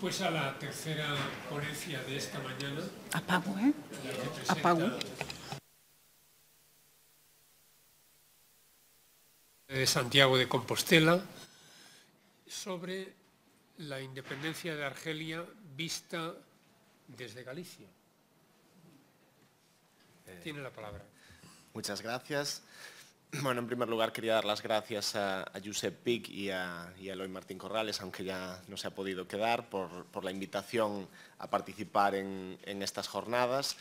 después a la tercera ponencia de esta mañana. Apago, ¿eh? Apago. de Santiago de Compostela sobre la independencia de Argelia vista desde Galicia. Eh, Tiene la palabra. Muchas gracias. Bueno, en primer lugar quería dar las gracias a, Josep Pic y a, y Eloy Martín Corrales, aunque ya no se ha podido quedar, por, la invitación a participar en, estas jornadas.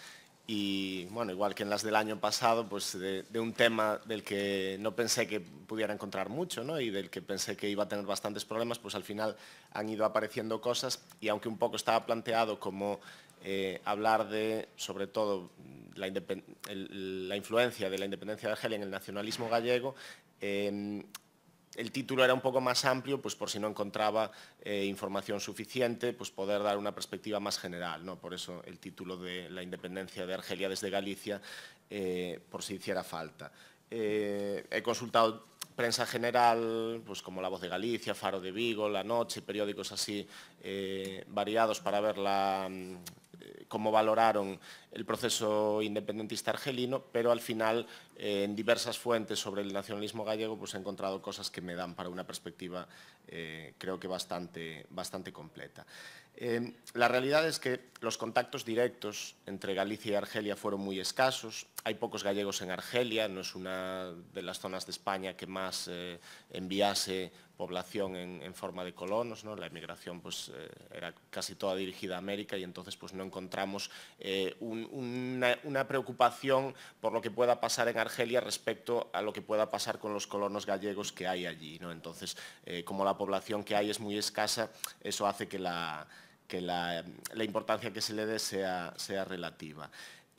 Y bueno, igual que en las del año pasado, pues de, de, un tema del que no pensé que pudiera encontrar mucho ¿no? y del que pensé que iba a tener bastantes problemas, pues al final han ido apareciendo cosas y aunque un poco estaba planteado como eh, hablar de, sobre todo, la, influencia de la independencia de Argelia en el nacionalismo gallego. Em, el título era un poco más amplio, pues por si no encontraba eh, información suficiente, pues poder dar una perspectiva más general, ¿no? Por eso el título de la independencia de Argelia desde Galicia, eh, por si hiciera falta. he consultado prensa general, pues como La Voz de Galicia, Faro de Vigo, La Noche, periódicos así variados para ver la, cómo valoraron el proceso independentista argelino, pero al final eh, en diversas fuentes sobre el nacionalismo gallego pues he encontrado cosas que me dan para una perspectiva eh, creo que bastante, bastante completa. Eh, la realidad es que los contactos directos entre Galicia y Argelia fueron muy escasos, hay pocos gallegos en Argelia, no es una de las zonas de España que más enviase población en, forma de colonos, la inmigración pues, eh, era casi toda dirigida a América y entonces pues, no encontramos eh, una, preocupación por lo que pueda pasar en Argelia respecto a lo que pueda pasar con los colonos gallegos que hay allí. Entonces, eh, como la población que hay es muy escasa, eso hace que la, importancia que se le dé sea, sea relativa.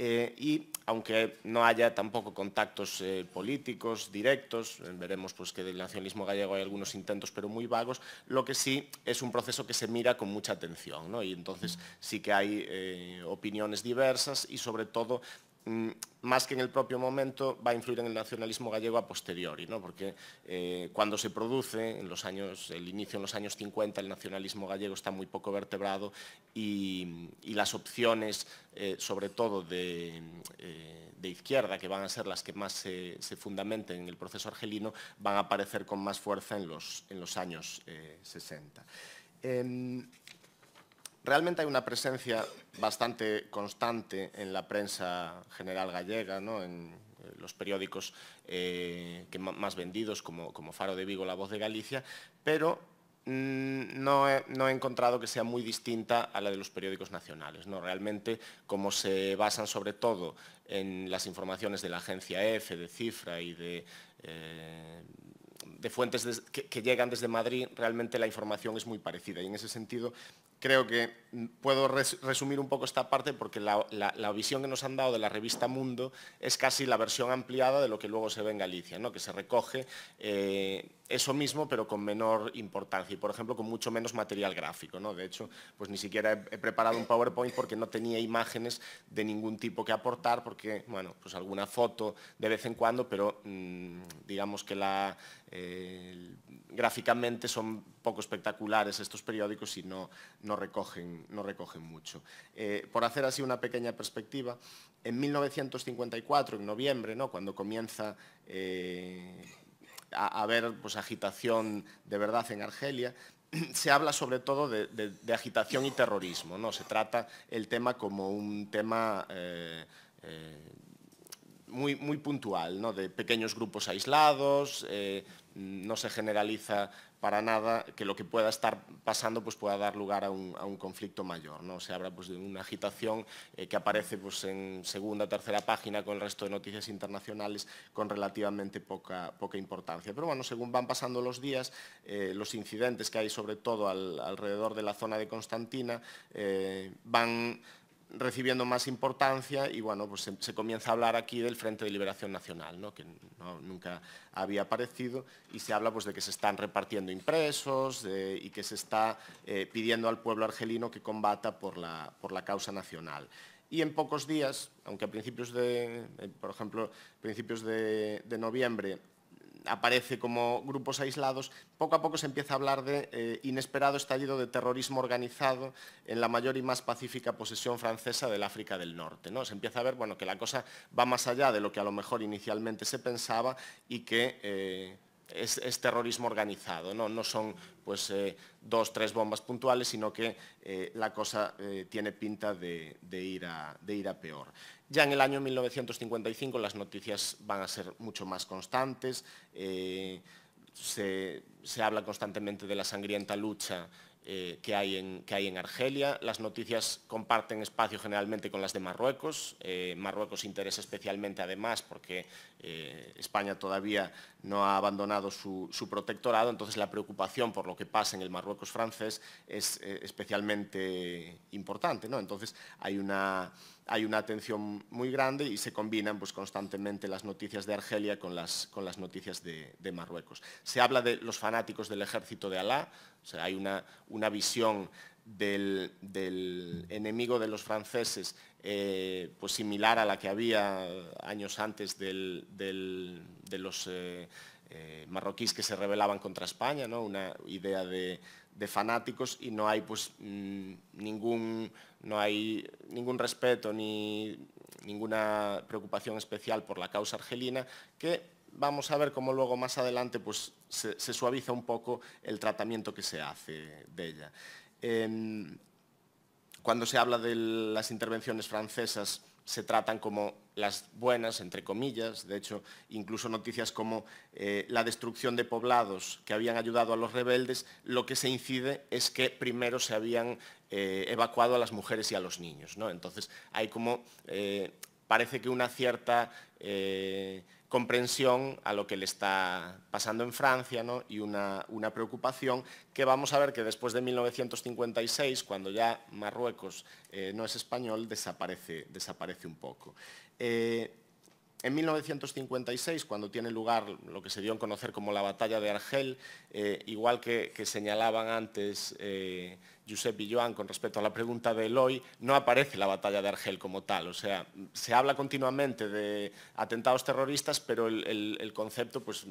Eh, y aunque no haya tampoco contactos eh, políticos directos, eh, veremos pues, que del nacionalismo gallego hay algunos intentos pero muy vagos, lo que sí es un proceso que se mira con mucha atención ¿no? y entonces sí que hay opiniones diversas y sobre todo Mm, más que en el propio momento, va a influir en el nacionalismo gallego a posteriori, ¿no? porque eh, cuando se produce, en los años, el inicio en los años 50, el nacionalismo gallego está muy poco vertebrado y, las opciones, eh, sobre todo eh, de, izquierda, que van a ser las que más se, fundamenten en el proceso argelino, van a aparecer con más fuerza en los, en los años 60 realmente hay una presencia bastante constante en la prensa general gallega, en eh, los periódicos eh, que más vendidos como, como, Faro de Vigo, La Voz de Galicia, pero mm, no, he, encontrado que sea muy distinta a la de los periódicos nacionales. ¿no? Realmente, como se basan sobre todo en las informaciones de la agencia EFE, de Cifra y de... Eh, de fuentes que, llegan desde Madrid, realmente la información es muy parecida y en ese sentido creo que puedo resumir un poco esta parte porque la, visión que nos han dado de la revista Mundo es casi la versión ampliada de lo que luego se ve en Galicia, ¿no? que se recoge eh, eso mismo pero con menor importancia y, por ejemplo, con mucho menos material gráfico. De hecho, pues ni siquiera he, preparado un PowerPoint porque no tenía imágenes de ningún tipo que aportar porque, bueno, pues alguna foto de vez en cuando, pero mm, digamos que la, gráficamente son poco espectaculares estos periódicos y no, recogen, no recogen, mucho. Eh, por hacer así una pequeña perspectiva, en 1954, en noviembre, cuando comienza eh, a, haber pues, agitación de verdad en Argelia, se habla sobre todo de, agitación y terrorismo. ¿no? Se trata el tema como un tema... Eh, muy, muy, puntual, ¿no? de pequeños grupos aislados, no se generaliza para nada que lo que pueda estar pasando pues pueda dar lugar a un, conflicto mayor. ¿no? Se habla pues, de una agitación eh, que aparece pues, en segunda, tercera página con el resto de noticias internacionales con relativamente poca, poca importancia. Pero bueno, según van pasando los días, eh, los incidentes que hay sobre todo alrededor de la zona de Constantina eh, van recibiendo más importancia y bueno, pues se, comienza a hablar aquí del Frente de Liberación Nacional, ¿no? que nunca había aparecido, y se habla pues, de que se están repartiendo impresos y que se está eh, pidiendo al pueblo argelino que combata por la, por la causa nacional. Y en pocos días, aunque a principios de, eh, por ejemplo, principios de noviembre aparece como grupos aislados, poco a poco se empieza a hablar de eh, inesperado estallido de terrorismo organizado en la mayor y más pacífica posesión francesa del África del Norte. ¿no? Se empieza a ver bueno, que la cosa va más allá de lo que a lo mejor inicialmente se pensaba y que... Eh, es, terrorismo organizado, no, son pues, eh, dos, tres bombas puntuales, sino que eh, la cosa eh, tiene pinta de, de, ir a, peor. Ya en el año 1955 las noticias van a ser mucho más constantes, se habla constantemente de la sangrienta lucha eh, que, hay en, que, hay en, Argelia. Las noticias comparten espacio generalmente con las de Marruecos. Eh, Marruecos interesa especialmente además porque eh, España todavía no ha abandonado su, su, protectorado, entonces la preocupación por lo que pasa en el Marruecos francés es especialmente importante. ¿no? Entonces hay una hay una atención muy grande y se combinan pues, constantemente las noticias de Argelia con las, con las noticias de, Marruecos. Se habla de los fanáticos del ejército de Alá, o sea, hay una, una visión del, enemigo de los franceses eh, pues similar a la que había años antes de los eh, eh, marroquíes que se rebelaban contra España, ¿no? una idea de, fanáticos y no hay pues, mm, ningún no hay ningún respeto ni ninguna preocupación especial por la causa argelina, que vamos a ver cómo luego más adelante pues, se, suaviza un poco el tratamiento que se hace de ella. Em, cuando se habla de las intervenciones francesas, se tratan como las buenas, entre comillas, de hecho, incluso noticias como eh, la destrucción de poblados que habían ayudado a los rebeldes, lo que se incide es que primero se habían eh, evacuado a las mujeres y a los niños. ¿no? Entonces, hay como, eh, parece que una cierta comprensión a lo que le está pasando en Francia y una, preocupación que vamos a ver que después de 1956, cuando ya Marruecos eh, no es español, desaparece, desaparece un poco. Eh, en 1956, cuando tiene lugar lo que se dio a conocer como la batalla de Argel, eh, igual que señalaban antes Josep Joan, con respecto a la pregunta de Eloy, no aparece la batalla de Argel como tal. O sea, se habla continuamente de atentados terroristas, pero el, concepto pues,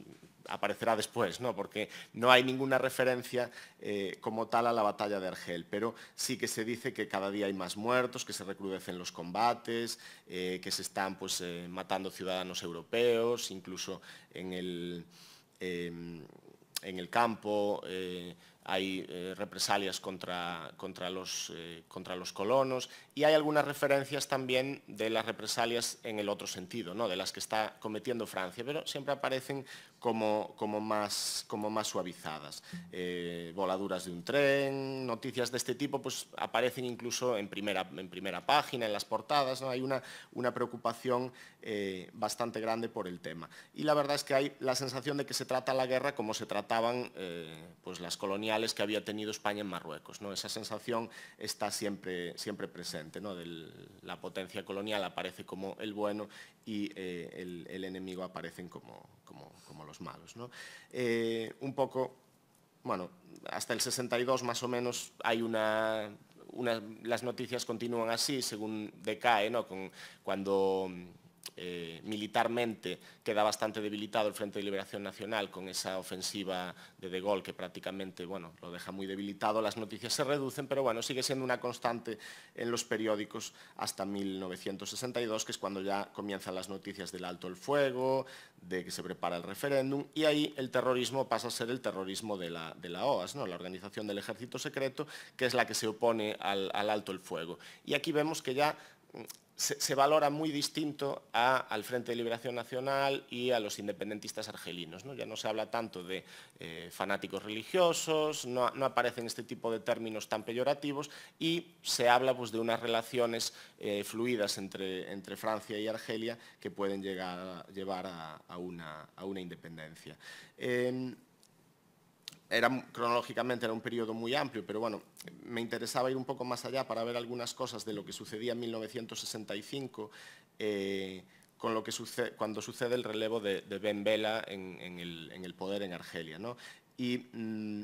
aparecerá después, ¿no? porque no hay ninguna referencia eh, como tal a la batalla de Argel. Pero sí que se dice que cada día hay más muertos, que se recrudecen los combates, eh, que se están pues, eh, matando ciudadanos europeos, incluso en el em, en el campo, hay eh, represalias contra, contra, los, eh, contra, los, colonos y hay algunas referencias también de las represalias en el otro sentido, ¿no? de las que está cometiendo Francia, pero siempre aparecen como, más, suavizadas. Eh, voladuras de un tren, noticias de este tipo, pues aparecen incluso en primera, en primera página, en las portadas, hay una, una preocupación eh, bastante grande por el tema. Y la verdad es que hay la sensación de que se trata la guerra como se trataban eh, pues las coloniales que había tenido España en Marruecos. ¿no? Esa sensación está siempre, siempre presente, ¿no? la potencia colonial aparece como el bueno y el, el enemigo aparecen como, como, los malos. Eh, un poco, bueno, hasta el 62 más o menos hay una, las noticias continúan así, según decae, ¿no? Con, cuando eh, militarmente queda bastante debilitado el Frente de Liberación Nacional con esa ofensiva de De Gaulle que prácticamente bueno, lo deja muy debilitado, las noticias se reducen, pero bueno, sigue siendo una constante en los periódicos hasta 1962, que es cuando ya comienzan las noticias del alto el fuego, de que se prepara el referéndum, y ahí el terrorismo pasa a ser el terrorismo de la, de la OAS, ¿no? la Organización del Ejército Secreto, que es la que se opone al alto el fuego. Y aquí vemos que ya se, valora muy distinto al Frente de Liberación Nacional y a los independentistas argelinos. Ya no se habla tanto de eh, fanáticos religiosos, no, aparecen este tipo de términos tan peyorativos y se habla pues, de unas relaciones eh, fluidas entre, Francia y Argelia que pueden llegar, llevar a, una, a una, independencia era, cronológicamente era un periodo muy amplio, pero bueno, me interesaba ir un poco más allá para ver algunas cosas de lo que sucedía en 1965 eh, con lo que sucede, cuando sucede el relevo de, Ben Bella en, el, poder en Argelia. Y mm,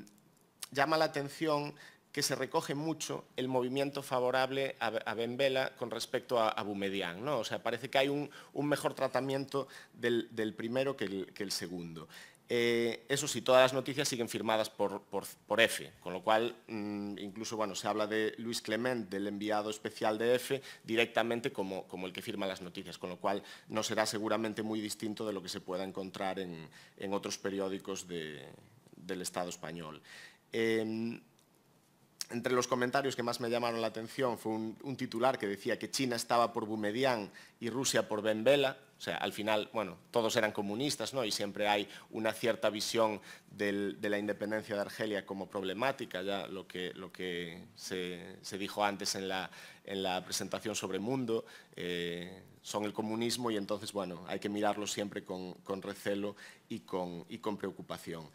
llama la atención que se recoge mucho el movimiento favorable a, Ben Bella con respecto a, Boumedian. ¿no? O sea, parece que hay un, mejor tratamiento del, primero que el segundo. Eh, eso sí, todas las noticias siguen firmadas por, por, F, con lo cual mm, incluso bueno, se habla de Luis Clement, del enviado especial de F, directamente como, el que firma las noticias, con lo cual no será seguramente muy distinto de lo que se pueda encontrar en, otros periódicos del Estado español. Em, entre los comentarios que más me llamaron la atención fue un, titular que decía que China estaba por Bumedián y Rusia por Ben o sea, al final, bueno, todos eran comunistas, ¿no? Y siempre hay una cierta visión de la independencia de Argelia como problemática, ya lo que, se, dijo antes en la, presentación sobre mundo, eh, son el comunismo y entonces, bueno, hay que mirarlo siempre con, recelo y con preocupación.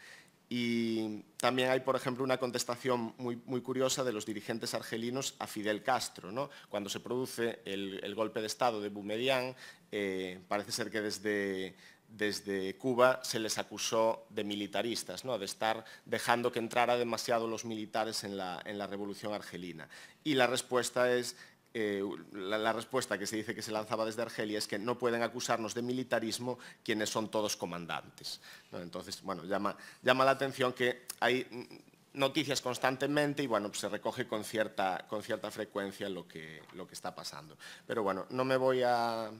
Y también hay, por ejemplo, una contestación muy, muy curiosa de los dirigentes argelinos a Fidel Castro. ¿no? Cuando se produce el, golpe de Estado de Boumedián, eh, parece ser que desde, desde Cuba se les acusó de militaristas, ¿no? de estar dejando que entrara demasiado los militares en la, en la revolución argelina. Y la respuesta es eh, la, respuesta que se dice que se lanzaba desde Argelia es que no pueden acusarnos de militarismo quienes son todos comandantes. Entonces, bueno, llama, llama la atención que hay noticias constantemente y bueno, pues se recoge con cierta, con cierta frecuencia lo que, lo que está pasando. Pero bueno, no me voy a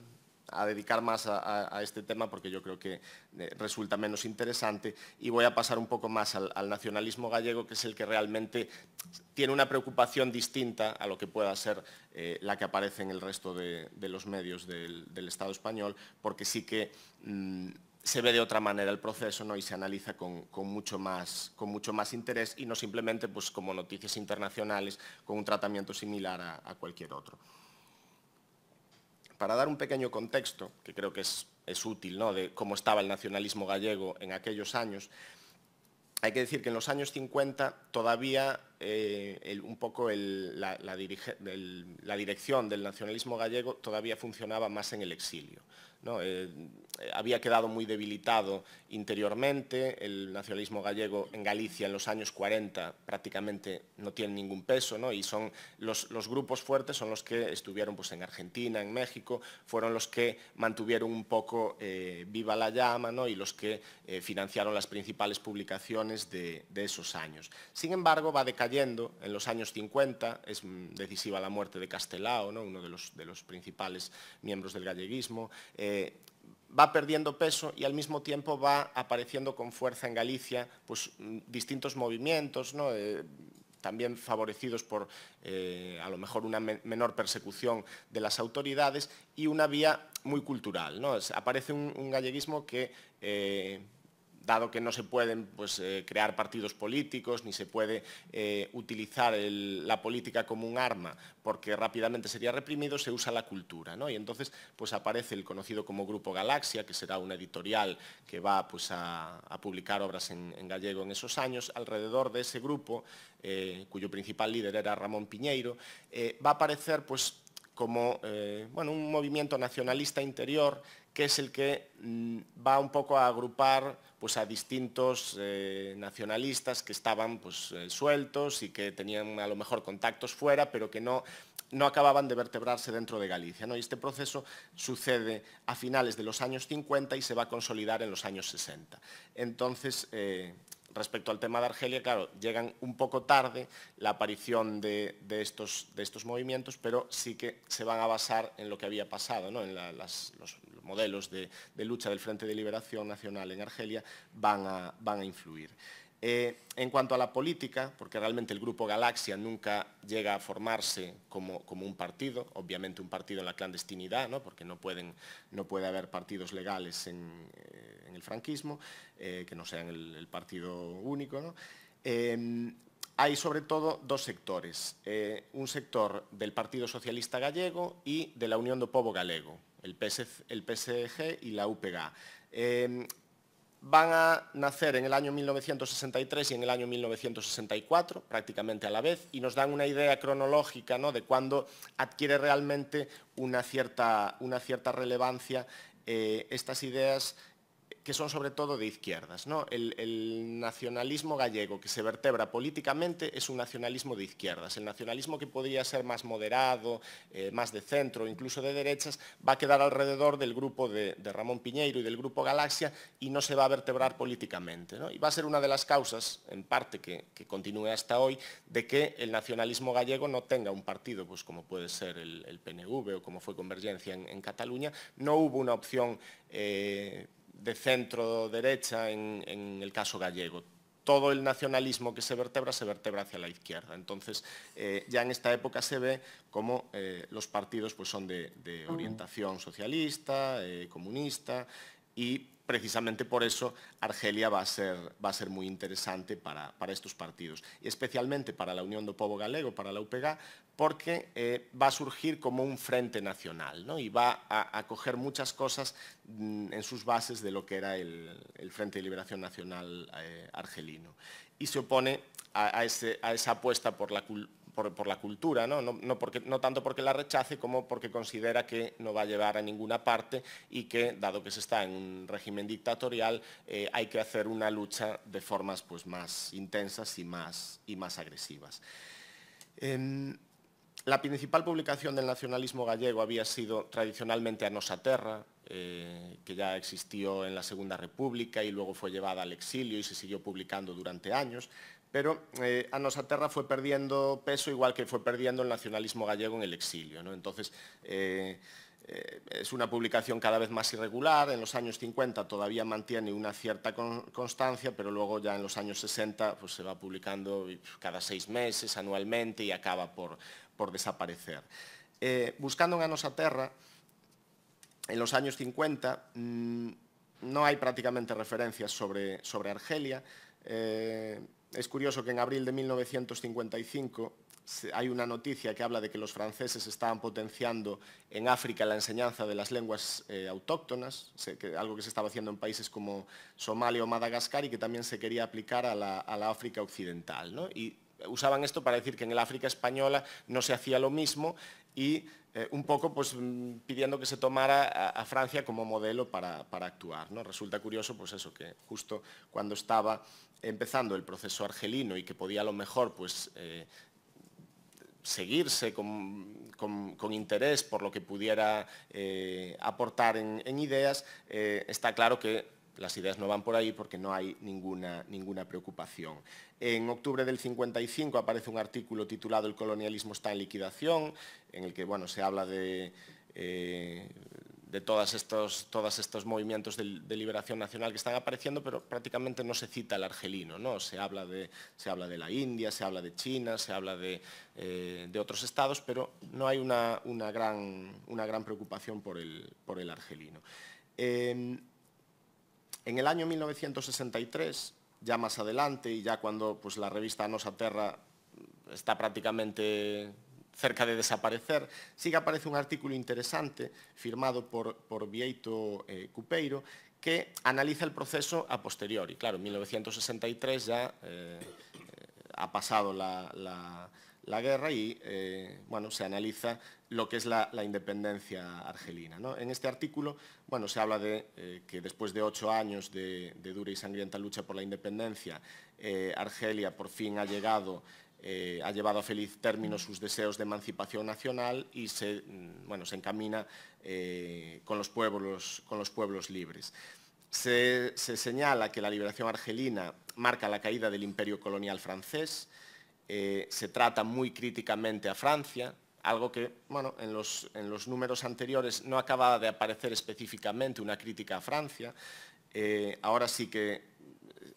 a dedicar más a, este tema porque yo creo que eh, resulta menos interesante y voy a pasar un poco más al, nacionalismo gallego, que es el que realmente tiene una preocupación distinta a lo que pueda ser eh, la que aparece en el resto de, los medios del, Estado español, porque sí que... Mm, se ve de otra manera el proceso y se analiza con, mucho más, interés y no simplemente pues, como noticias internacionales con un tratamiento similar a cualquier otro para dar un pequeño contexto, que creo que es, útil, ¿no? de cómo estaba el nacionalismo gallego en aquellos años, hay que decir que en los años 50 todavía eh, un poco la, dirección del nacionalismo gallego todavía funcionaba más en el exilio. ¿no? Eh, eh, había quedado muy debilitado interiormente, el nacionalismo gallego en Galicia en los años 40 prácticamente no tiene ningún peso, ¿no? y son los, los, grupos fuertes son los que estuvieron pues, en Argentina, en México, fueron los que mantuvieron un poco eh, viva la llama y los que eh, financiaron las principales publicaciones de, esos años. Sin embargo, va decayendo en los años 50, es decisiva la muerte de Castelao, ¿no? uno de los, de los, principales miembros del galleguismo va perdiendo peso y al mismo tiempo va apareciendo con fuerza en Galicia pues, mm, distintos movimientos, eh, también favorecidos por eh, a lo mejor una menor persecución de las autoridades y una vía muy cultural. aparece un, un, galleguismo que eh, dado que no se pueden pues, eh, crear partidos políticos ni se puede eh, utilizar la política como un arma porque rápidamente sería reprimido, se usa la cultura. Y entonces pues, aparece el conocido como Grupo Galaxia, que será una editorial que va pues, a, publicar obras en, gallego en esos años. Alrededor de ese grupo, eh, cuyo principal líder era Ramón Piñeiro, va a aparecer pues, como bueno, un movimiento nacionalista interior que es el que mm, va un poco a agrupar pues, a distintos eh, nacionalistas que estaban pues, eh, sueltos y que tenían a lo mejor contactos fuera, pero que no, no acababan de vertebrarse dentro de Galicia. ¿no? Y este proceso sucede a finales de los años 50 y se va a consolidar en los años 60. Entonces, eh, respecto al tema de Argelia, claro, llegan un poco tarde la aparición de, estos, movimientos, pero sí que se van a basar en lo que había pasado, en los modelos de, lucha del Frente de Liberación Nacional en Argelia van a influir. Eh, en cuanto a la política, porque realmente el Grupo Galaxia nunca llega a formarse como, un partido, obviamente un partido en la clandestinidad, porque no, puede haber partidos legales en, eh, el franquismo, eh, que no sean el, partido único. hay sobre todo dos sectores, un sector del Partido Socialista Gallego y de la Unión de Povo Galego, el, PSG y la UPG van a nacer en el año 1963 y en el año 1964, prácticamente a la vez, y nos dan una idea cronológica de cuándo adquiere realmente una cierta, relevancia eh, estas ideas que son sobre todo de izquierdas. ¿no? El, nacionalismo gallego que se vertebra políticamente es un nacionalismo de izquierdas. El nacionalismo que podría ser más moderado, eh, más de centro, incluso de derechas, va a quedar alrededor del grupo de, Ramón Piñeiro y del grupo Galaxia y no se va a vertebrar políticamente. ¿no? Y va a ser una de las causas, en parte, que, continúe hasta hoy, de que el nacionalismo gallego no tenga un partido, pues como puede ser el, PNV o como fue Convergencia en, Cataluña, no hubo una opción... Eh, de centro-derecha en, el caso gallego. Todo el nacionalismo que se vertebra, se vertebra hacia la izquierda. Entonces, eh, ya en esta época se ve cómo eh, los partidos pues, son de, de orientación socialista, eh, comunista, y precisamente por eso Argelia va a ser, va a ser muy interesante para, estos partidos, y especialmente para la Unión de Povo Galego, para la UPGA porque eh, va a surgir como un frente nacional ¿no? y va a, coger muchas cosas mm, en sus bases de lo que era el, Frente de Liberación Nacional eh, argelino y se opone a, a esa apuesta por la, por, la cultura, ¿no? porque, no tanto porque la rechace como porque considera que no va a llevar a ninguna parte y que, dado que se está en un régimen dictatorial, eh, hay que hacer una lucha de formas pues, más intensas y más, y más agresivas. Em, la principal publicación del nacionalismo gallego había sido tradicionalmente A Nosa Terra, eh, que ya existió en la Segunda República y luego fue llevada al exilio y se siguió publicando durante años, pero eh, a perdiendo peso igual que fue perdiendo el nacionalismo gallego en el exilio. Entonces, eh, eh, es una publicación cada vez más irregular, en los años 50 todavía mantiene una cierta constancia, pero luego ya en los años 60 pues, se va publicando cada seis meses, anualmente, y acaba por, desaparecer. Eh, buscando en a en los años 50 mm, no hay prácticamente referencias sobre, sobre Argelia, es curioso que en abril de 1955 hay una noticia que habla de que los franceses estaban potenciando en África la enseñanza de las lenguas eh, autóctonas, algo que se estaba haciendo en países como Somalia o Madagascar y que también se quería aplicar a la, África occidental. Y usaban esto para decir que en el África española no se hacía lo mismo y eh, un poco pues, mm, pidiendo que se tomara a, Francia como modelo para, actuar. ¿no? Resulta curioso pues eso, que justo cuando estaba empezando el proceso argelino y que podía a lo mejor pues, eh, seguirse con, interés por lo que pudiera eh, aportar en ideas, está claro que las ideas no van por ahí porque no hay ninguna, ninguna preocupación. En octubre del 55 aparece un artículo titulado El colonialismo está en liquidación, en el que bueno, se habla de... Eh, de todos estos, estos movimientos de, liberación nacional que están apareciendo, pero prácticamente no se cita el argelino, ¿no? Se habla de, se habla de la India, se habla de China, se habla de, eh, otros estados, pero no hay una, gran, una gran, preocupación por el, por el argelino. Em, en el año 1963, ya más adelante y ya cuando pues, la revista Nos Aterra está prácticamente cerca de desaparecer, sí que aparece un artículo interesante firmado por, por Vieito eh, Cupeiro que analiza el proceso a posteriori. Claro, en 1963 ya eh, eh, ha pasado la la guerra y eh, bueno, se analiza lo que es la, independencia argelina. En este artículo bueno, se habla de eh, que después de ocho años de, dura y sangrienta lucha por la independencia, eh, Argelia por fin ha llegado ha llevado a feliz término sus deseos de emancipación nacional y se, mm, bueno, se encamina con, los pueblos, con, los pueblos, libres. se, señala que la liberación argelina marca la caída del imperio colonial francés, eh, se trata muy críticamente a Francia, algo que bueno, en, los, números anteriores no acababa de aparecer específicamente una crítica a Francia. Eh, ahora sí que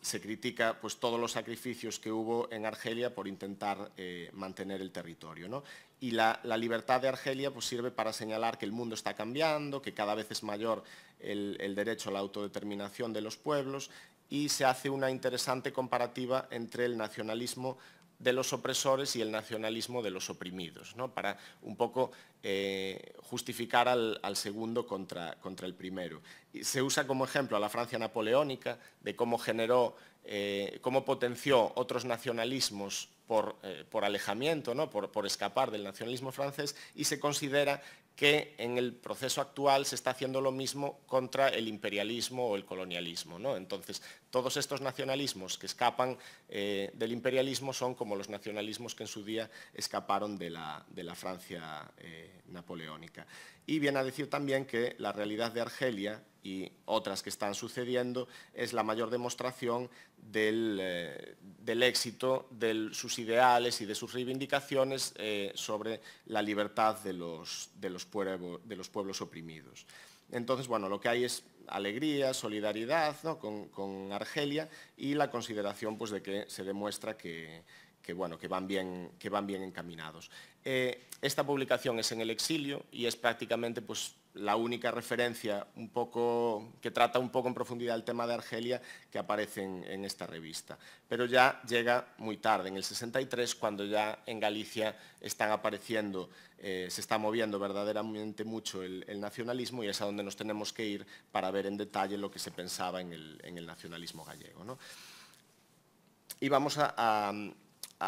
se critica pues, todos los sacrificios que hubo en Argelia por intentar eh, mantener el territorio. Y la, libertad de Argelia pues, sirve para señalar que el mundo está cambiando, que cada vez es mayor el, el derecho a la autodeterminación de los pueblos y se hace una interesante comparativa entre el nacionalismo de los opresores y el nacionalismo de los oprimidos, ¿no? para un poco eh, justificar al, segundo contra, contra, el primero. Y se usa como ejemplo a la Francia napoleónica, de cómo generó, eh, cómo potenció otros nacionalismos por, eh, por alejamiento, ¿no? por, escapar del nacionalismo francés, y se considera que en el proceso actual se está haciendo lo mismo contra el imperialismo o el colonialismo. Entonces, todos estos nacionalismos que escapan eh, del imperialismo son como los nacionalismos que en su día escaparon de la, Francia eh, napoleónica. Y viene a decir también que la realidad de Argelia y otras que están sucediendo es la mayor demostración del, eh, éxito de sus ideales y de sus reivindicaciones sobre la libertad de los, de los pueblos oprimidos. Entonces, bueno, lo que hay es alegría, solidaridad con, Argelia y la consideración pues, de que se demuestra que, que van bien encaminados. Eh, esta publicación es en el exilio y es prácticamente pues, la única referencia un poco, que trata un poco en profundidad el tema de Argelia que aparece en, esta revista. Pero ya llega muy tarde, en el 63, cuando ya en Galicia están apareciendo, eh, se está moviendo verdaderamente mucho el, nacionalismo y es a donde nos tenemos que ir para ver en detalle lo que se pensaba en el, nacionalismo gallego. Y vamos a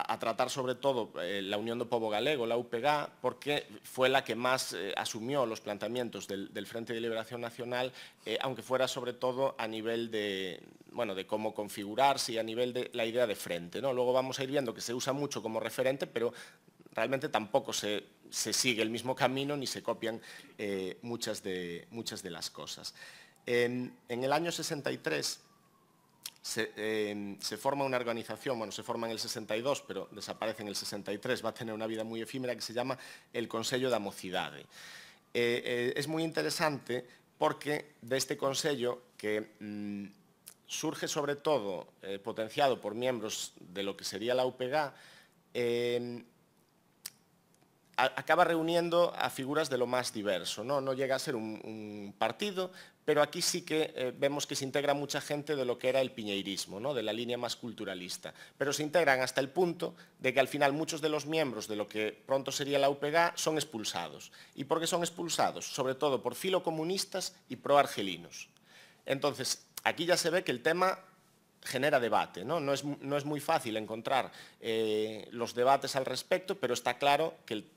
a, tratar sobre todo eh, la Unión de Povo Galego, la UPG, porque fue la que más eh, asumió los planteamientos del, Frente de Liberación Nacional, eh, aunque fuera sobre todo a nivel de, bueno, de cómo configurarse y a nivel de la idea de frente. ¿no? Luego vamos a ir viendo que se usa mucho como referente, pero realmente tampoco se, sigue el mismo camino ni se copian muchas, de, muchas de las cosas. en el año 63 Em, se, forma una organización, bueno, se forma en el 62, pero desaparece en el 63, va a tener una vida muy efímera que se llama el Consejo de Amocidade. Eh, eh, es muy interesante porque de este Consejo que mm, surge sobre todo eh, potenciado por miembros de lo que sería la UPG, em, acaba reuniendo a figuras de lo más diverso. No, llega a ser un partido, pero aquí sí que eh, vemos que se integra mucha gente de lo que era el piñeirismo, ¿no? de la línea más culturalista, pero se integran hasta el punto de que al final muchos de los miembros de lo que pronto sería la UPG son expulsados. ¿Y por qué son expulsados? Sobre todo por filocomunistas y proargelinos. Entonces, aquí ya se ve que el tema genera debate, ¿no? no, es, muy fácil encontrar eh, los debates al respecto, pero está claro que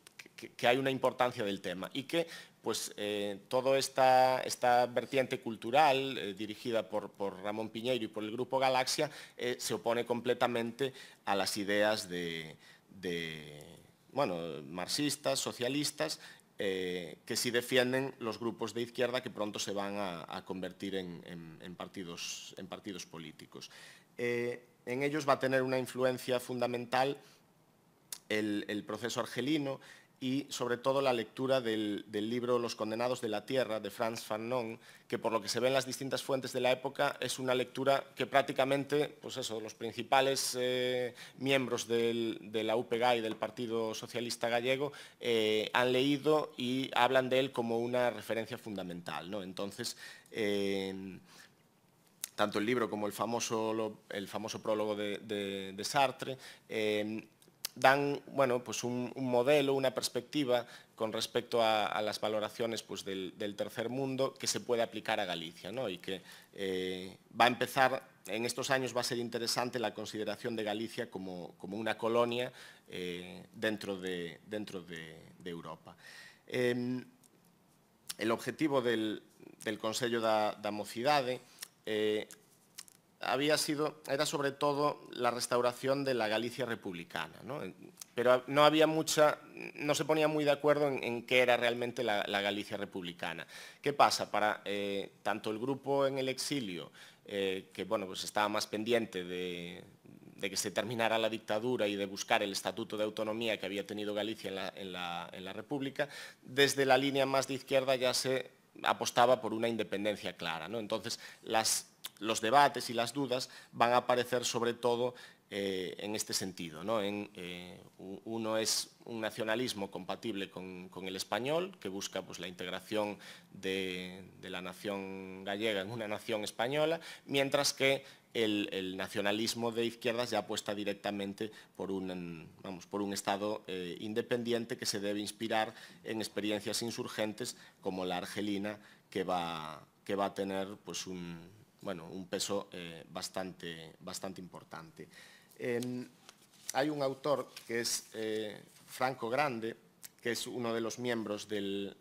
que, hay una importancia del tema y que pues eh, toda esta, vertiente cultural eh, dirigida por, Ramón Piñeiro y por el Grupo Galaxia eh, se opone completamente a las ideas de, bueno, marxistas, socialistas, que sí defienden los grupos de izquierda que pronto se van a, convertir en, partidos, políticos. en ellos va a tener una influencia fundamental el proceso argelino, y sobre todo la lectura del, libro Los condenados de la tierra de Franz Fanon, que por lo que se ve en las distintas fuentes de la época es una lectura que prácticamente pues eso, los principales eh, miembros de la UPG y del Partido Socialista Gallego eh, han leído y hablan de él como una referencia fundamental. Entonces, eh, tanto el libro como el famoso, el famoso prólogo de, de Sartre dan bueno, pues un, modelo, una perspectiva con respecto a, las valoraciones pues, del, tercer mundo que se puede aplicar a Galicia y que eh, va a empezar, en estos años va a ser interesante la consideración de Galicia como, una colonia eh, dentro, de, dentro de, Europa. Em, el objetivo del, del de da, Mocidade eh, había sido, era sobre todo la restauración de la Galicia republicana, pero no había mucha, no se ponía muy de acuerdo en, qué era realmente la, Galicia republicana. ¿Qué pasa? Para eh, tanto el grupo en el exilio, eh, que bueno, pues estaba más pendiente de, que se terminara la dictadura y de buscar el estatuto de autonomía que había tenido Galicia en la República, desde la línea más de izquierda ya se apostaba por una independencia clara. ¿no? Entonces, los debates y las dudas van a aparecer sobre todo eh, en este sentido. Eh, uno es un nacionalismo compatible con, el español, que busca pues, la integración de, la nación gallega en una nación española, mientras que el, nacionalismo de izquierdas ya apuesta directamente por un, Estado eh, independiente que se debe inspirar en experiencias insurgentes como la argelina, que va, a tener pues, un, peso eh, bastante, importante. hay un autor que es eh, Franco Grande, que es uno de los miembros del,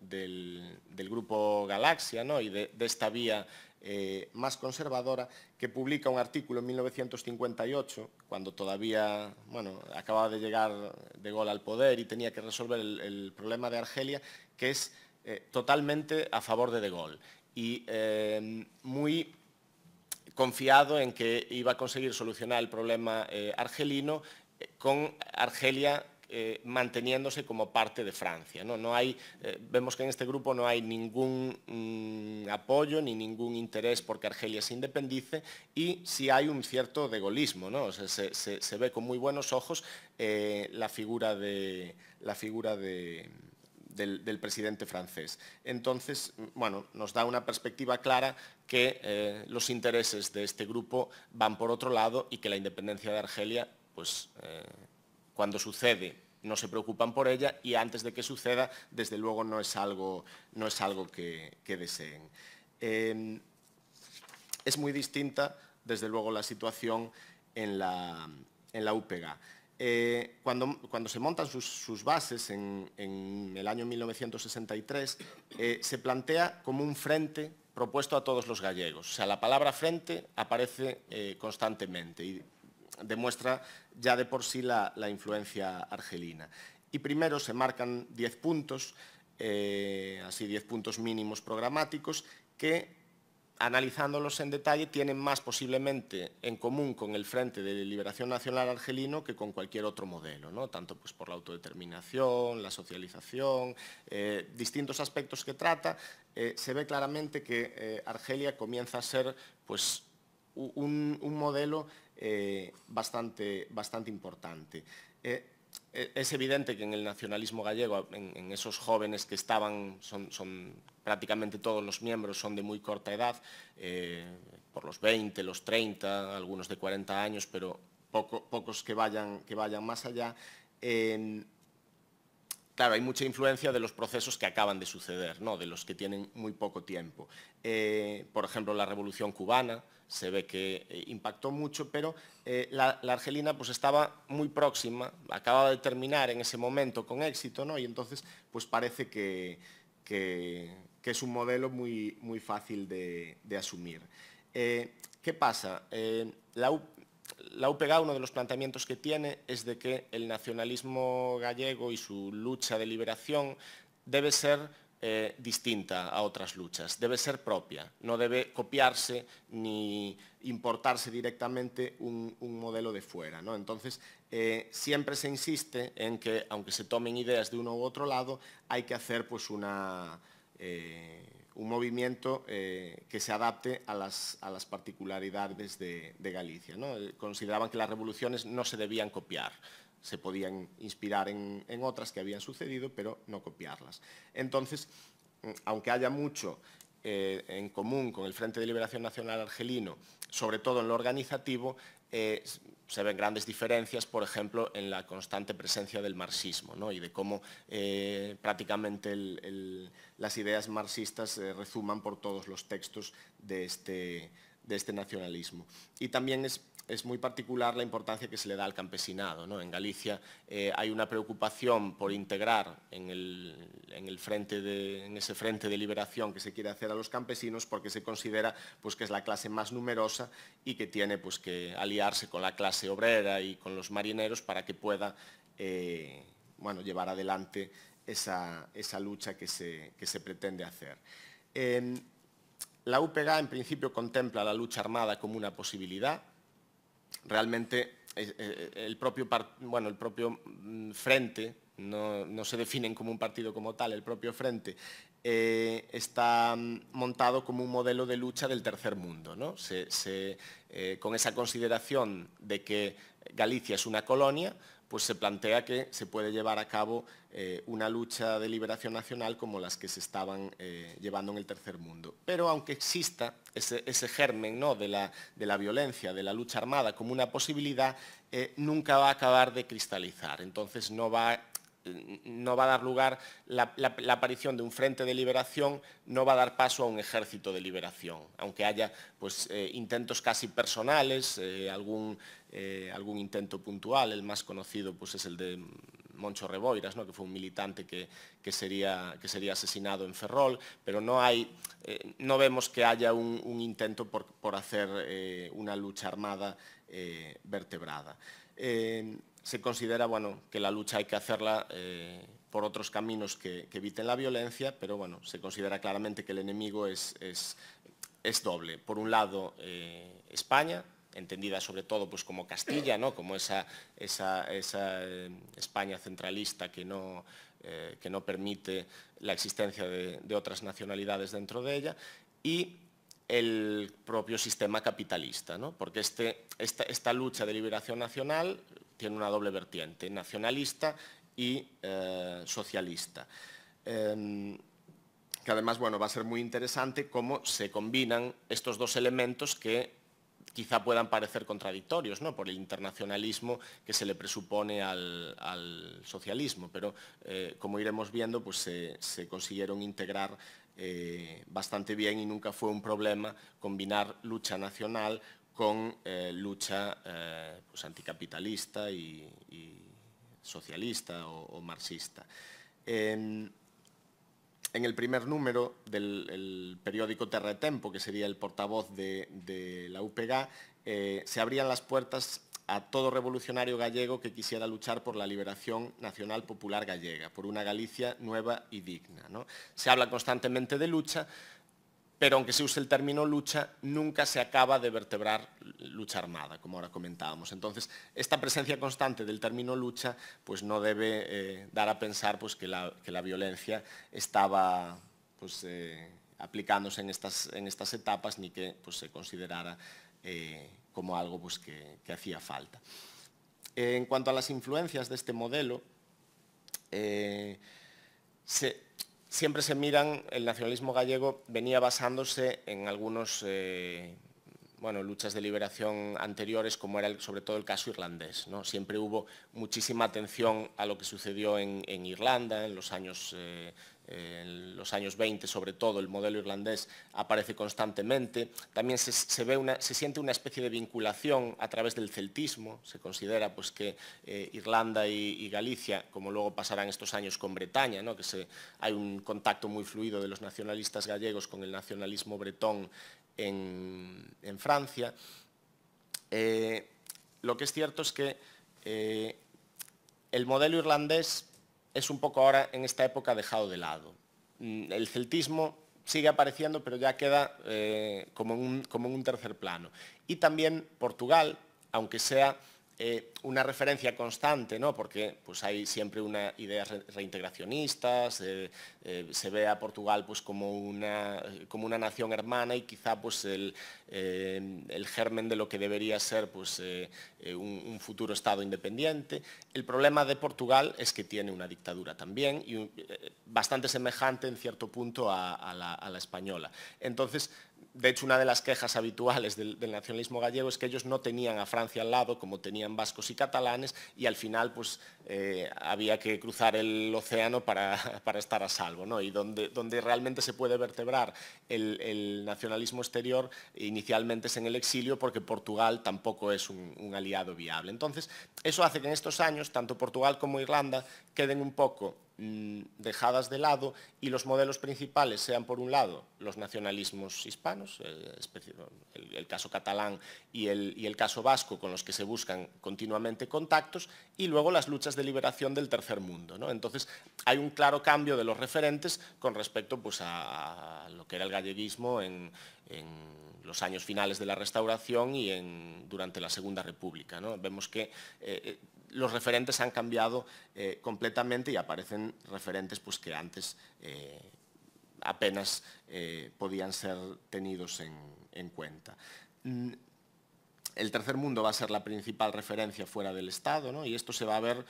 grupo Galaxia ¿no? y de esta vía eh, más conservadora, que publica un artículo en 1958, cuando todavía bueno, acababa de llegar de Gaulle al poder y tenía que resolver el, problema de Argelia, que es eh, totalmente a favor de De Gaulle y eh, muy confiado en que iba a conseguir solucionar el problema argelino con Argelia eh, manteniéndose como parte de Francia. ¿no? No hay, eh, vemos que en este grupo no hay ningún mm, apoyo ni ningún interés porque Argelia se independice y sí hay un cierto degolismo. ¿no? se, ve con muy buenos ojos eh, la figura, de, la figura del, presidente francés. Entonces, bueno, nos da una perspectiva clara que los intereses de este grupo van por otro lado y que la independencia de Argelia pues cuando sucede, no se preocupan por ella y antes de que suceda, desde luego, no es algo, que, deseen. Em, es muy distinta, desde luego, la situación en la, UPEGA. Eh, cuando, se montan sus, bases en, el año 1963, eh, se plantea como un frente propuesto a todos los gallegos. O sea, la palabra frente aparece eh, constantemente demuestra ya de por sí la, influencia argelina. Y primero se marcan 10 puntos, eh, así 10 puntos mínimos programáticos, que analizándolos en detalle tienen más posiblemente en común con el Frente de Liberación Nacional Argelino que con cualquier otro modelo, ¿no? tanto pues, por la autodeterminación, la socialización, eh, distintos aspectos que trata, eh, se ve claramente que Argelia comienza a ser pues, un, un modelo eh, bastante, bastante importante. Eh, eh, es evidente que en el nacionalismo gallego, en, esos jóvenes que estaban, son, prácticamente todos los miembros son de muy corta edad, por los 20, los 30, algunos de 40 años, pero pocos que vayan, que vayan más allá. Em, claro, hay mucha influencia de los procesos que acaban de suceder, ¿no? de los que tienen muy poco tiempo. por ejemplo, la Revolución Cubana, se ve que eh, impactó mucho, pero eh, la, argelina pues estaba muy próxima, acababa de terminar en ese momento con éxito, ¿no? Y entonces pues parece que, es un modelo muy, muy fácil de, asumir. Eh, ¿Qué pasa? la, la UPGA, uno de los planteamientos que tiene es de que el nacionalismo gallego y su lucha de liberación debe ser eh, distinta a otras luchas, debe ser propia, no debe copiarse ni importarse directamente un, modelo de fuera. Entonces, eh, siempre se insiste en que, aunque se tomen ideas de uno u otro lado, hay que hacer pues, una, eh, un movimiento que se adapte a las, particularidades de, Galicia. Consideraban que las revoluciones no se debían copiar, se podían inspirar en, otras que habían sucedido, pero no copiarlas. Entonces, aunque haya mucho eh, en común con el Frente de Liberación Nacional Argelino, sobre todo en lo organizativo, eh, se ven grandes diferencias, por ejemplo, en la constante presencia del marxismo ¿no? y de cómo eh, prácticamente las ideas marxistas rezuman por todos los textos de este, de este nacionalismo. Y también es, muy particular la importancia que se le da al campesinado. ¿no? En Galicia eh, hay una preocupación por integrar en, el, frente en, ese frente de liberación que se quiere hacer a los campesinos porque se considera pues, que es la clase más numerosa y que tiene pues, que aliarse con la clase obrera y con los marineros para que pueda eh, bueno, llevar adelante esa, lucha que se, se pretende hacer. La UPG en principio contempla la lucha armada como una posibilidad. Realmente eh, eh, el propio, bueno, el propio mm, frente, no, se definen como un partido como tal, el propio frente, eh, está mm, montado como un modelo de lucha del tercer mundo. con esa consideración de que Galicia es una colonia, pues se plantea que se puede llevar a cabo eh, una lucha de liberación nacional como las que se estaban eh, llevando en el tercer mundo. Pero aunque exista ese, germen de, la, violencia, de la lucha armada como una posibilidad, eh, nunca va a acabar de cristalizar. Entonces no va, mm, no va a dar lugar, la, la, aparición de un frente de liberación no va a dar paso a un ejército de liberación, aunque haya pues, intentos casi personales, algún, algún intento puntual, el más conocido pues, es el de Moncho Reboiras, ¿no? que fue un militante que, sería, asesinado en Ferrol, pero no, eh, no vemos que haya un, intento por, hacer eh, una lucha armada eh, vertebrada. se considera bueno, que la lucha hay que hacerla por otros caminos que, eviten la violencia, pero bueno, se considera claramente que el enemigo es doble. Por un lado, España, entendida sobre todo pues, como Castilla, ¿no? como esa, eh, España centralista eh, que no, permite la existencia de, otras nacionalidades dentro de ella, y el propio sistema capitalista, porque este, esta, lucha de liberación nacional tiene una doble vertiente, nacionalista y eh, socialista. Em, que además bueno, va a ser muy interesante cómo se combinan estos dos elementos que quizá puedan parecer contradictorios ¿no? por el internacionalismo que se le presupone al, socialismo, pero eh, como iremos viendo, pues se, consiguieron integrar eh, bastante bien y nunca fue un problema combinar lucha nacional con eh, lucha pues anticapitalista y, socialista o marxista. Em, en el primer número del periódico Terretempo, que sería el portavoz de, la UPG, eh, se abrían las puertas a todo revolucionario gallego que quisiera luchar por la liberación nacional popular gallega, por una Galicia nueva y digna. Se habla constantemente de lucha, pero aunque se use el término lucha, nunca se acaba de vertebrar lucha armada, como ahora comentábamos. Entonces, esta presencia constante del término lucha pues no debe eh, dar a pensar pues, que, la, violencia estaba pues, eh, aplicándose en estas, en estas, etapas ni que pues, se considerara eh, como algo pues, que, que hacía falta. en cuanto a las influencias de este modelo, se, siempre se miran, el nacionalismo gallego venía basándose en algunos eh, bueno, luchas de liberación anteriores, como era sobre todo el caso irlandés. ¿no? Siempre hubo muchísima atención a lo que sucedió en, Irlanda en los años eh, en los años 20 sobre todo, el modelo irlandés aparece constantemente. También se, ve se siente una especie de vinculación a través del celtismo, se considera pues, que eh, Irlanda y, Galicia, como luego pasarán estos años con Bretaña, que hay un contacto muy fluido de los nacionalistas gallegos con el nacionalismo bretón en, Francia. Eh, lo que es cierto es que eh, el modelo irlandés es un poco ahora en esta época dejado de lado. Mm, el celtismo sigue apareciendo, pero ya queda eh, como, como en un tercer plano. Y también Portugal, aunque sea eh, una referencia constante, ¿no? porque pues, hay siempre una ideas reintegracionistas, eh, se ve a Portugal pues, como, una, como una nación hermana y quizá pues, el, eh, germen de lo que debería ser pues, un, futuro Estado independiente. El problema de Portugal es que tiene una dictadura también, y bastante semejante en cierto punto a, la, a la española. Entonces, de hecho, una de las quejas habituales del, nacionalismo gallego es que ellos no tenían a Francia al lado, como tenían vascos y catalanes, y al final pues, eh, había que cruzar el océano para, estar a salvo. ¿no? Y donde, realmente se puede vertebrar el, nacionalismo exterior inicialmente es en el exilio, porque Portugal tampoco es un aliado viable. Entonces, eso hace que en estos años, tanto Portugal como Irlanda queden un poco Mm, dejadas de lado y los modelos principales sean, por un lado, los nacionalismos hispanos, eh, el, caso catalán y el, caso vasco, con los que se buscan continuamente contactos, y luego las luchas de liberación del tercer mundo. Entonces, hay un claro cambio de los referentes con respecto pues, a lo que era el galleguismo en, los años finales de la Restauración y en, durante la Segunda República. Vemos que eh, eh, los referentes han cambiado eh, completamente y aparecen referentes pues, que antes eh, apenas eh, podían ser tenidos en, cuenta. Mm, el tercer mundo va a ser la principal referencia fuera del Estado y esto se va a ver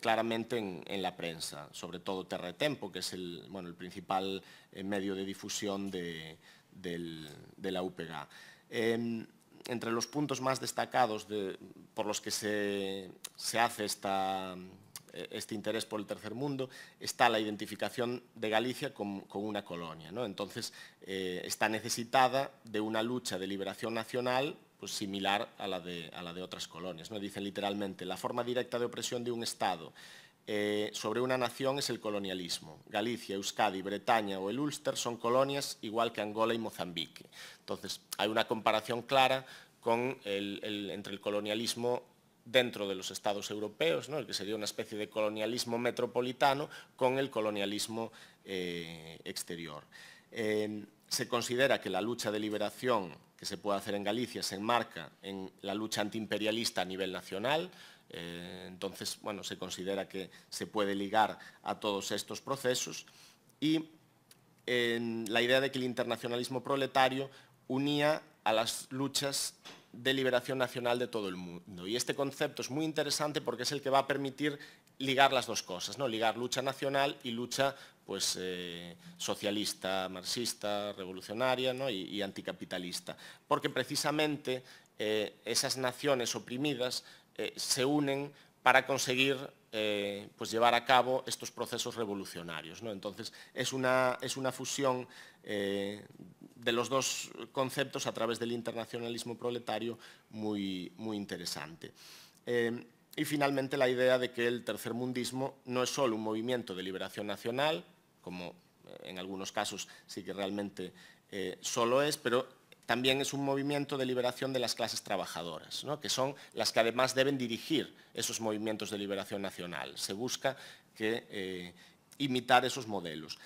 claramente en, la prensa, sobre todo Terretempo, que es el, bueno, el principal medio de difusión de, de la UPGA. Em, entre los puntos más destacados por los que se, hace este interés por el tercer mundo, está la identificación de Galicia con, una colonia. Entonces, eh, está necesitada de una lucha de liberación nacional pues, similar a la de, a la de otras colonias. ¿no? Dicen literalmente, la forma directa de opresión de un Estado eh, sobre una nación es el colonialismo. Galicia, Euskadi, Bretaña o el Ulster son colonias igual que Angola y Mozambique. Entonces, hay una comparación clara entre el colonialismo dentro de los estados europeos, el que sería una especie de colonialismo metropolitano, con el colonialismo eh, exterior. Eh, se considera que la lucha de liberación que se puede hacer en Galicia se enmarca en la lucha antiimperialista a nivel nacional, eh, entonces, bueno, se considera que se puede ligar a todos estos procesos y en la idea de que el internacionalismo proletario unía a las luchas de liberación nacional de todo el mundo. Y este concepto es muy interesante porque es el que va a permitir ligar las dos cosas, ¿no? ligar lucha nacional y lucha pues, eh, socialista, marxista, revolucionaria y, anticapitalista. Porque precisamente eh, esas naciones oprimidas eh, se unen para conseguir eh, pues llevar a cabo estos procesos revolucionarios. ¿no? Entonces, es una, es una fusión eh, de los dos conceptos a través del internacionalismo proletario muy, muy interesante. y finalmente la idea de que el tercer mundismo no es solo un movimiento de liberación nacional, como en algunos casos sí que realmente solo es, pero también es un movimiento de liberación de las clases trabajadoras, que son las que además deben dirigir esos movimientos de liberación nacional. Se busca eh, imitar esos modelos.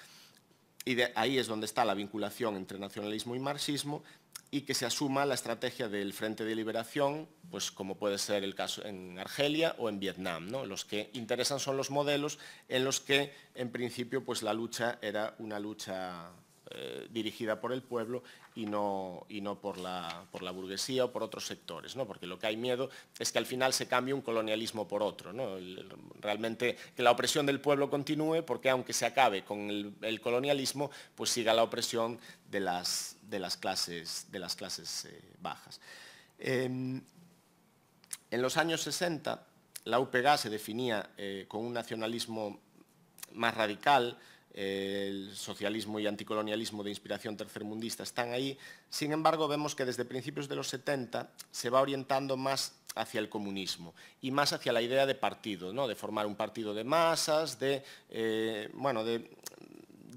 Y ahí es donde está la vinculación entre nacionalismo y marxismo y que se asuma la estrategia del Frente de Liberación, pues como puede ser el caso en Argelia o en Vietnam. Los que interesan son los modelos en los que, en principio, pues la lucha era una lucha eh, dirigida por el pueblo y no, por, la, burguesía o por otros sectores, porque lo que hay miedo es que al final se cambie un colonialismo por otro. realmente que la opresión del pueblo continúe porque aunque se acabe con el, colonialismo, pues siga la opresión de las, de las clases, eh, bajas. Em, en los años 60 la UPG se definía eh, con un nacionalismo más radical, el socialismo y anticolonialismo de inspiración tercermundista están ahí. Sin embargo, vemos que desde principios de los 70 se va orientando más hacia el comunismo y más hacia la idea de partido, ¿no? de formar un partido de masas, de, eh, bueno, de,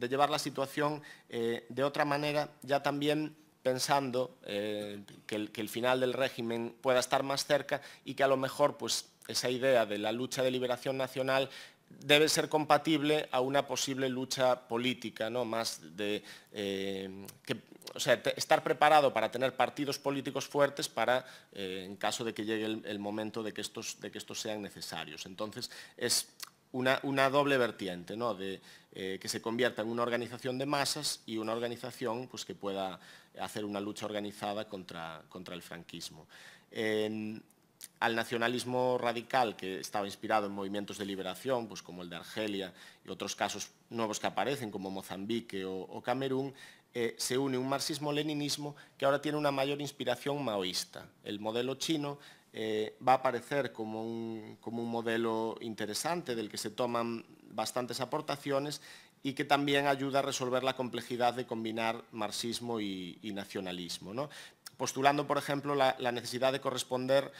llevar la situación eh, de otra manera, ya también pensando eh, que, el, que, el, final del régimen pueda estar más cerca y que a lo mejor pues, esa idea de la lucha de liberación nacional debe ser compatible a una posible lucha política, ¿no? más de eh, que, estar preparado para tener partidos políticos fuertes para, eh, en caso de que llegue el, momento de que, estos, de que, sean necesarios. Entonces, es una, doble vertiente, ¿no? de eh, que se convierta en una organización de masas y una organización pues, que pueda hacer una lucha organizada contra, contra el franquismo. Em, al nacionalismo radical que estaba inspirado en movimientos de liberación, pues como el de Argelia y otros casos nuevos que aparecen como Mozambique o, Camerún, eh, se une un marxismo-leninismo que ahora tiene una mayor inspiración maoísta. El modelo chino eh, va a aparecer como un, como un modelo interesante del que se toman bastantes aportaciones y que también ayuda a resolver la complejidad de combinar marxismo y, nacionalismo. Postulando, por ejemplo, la necesidad de corresponder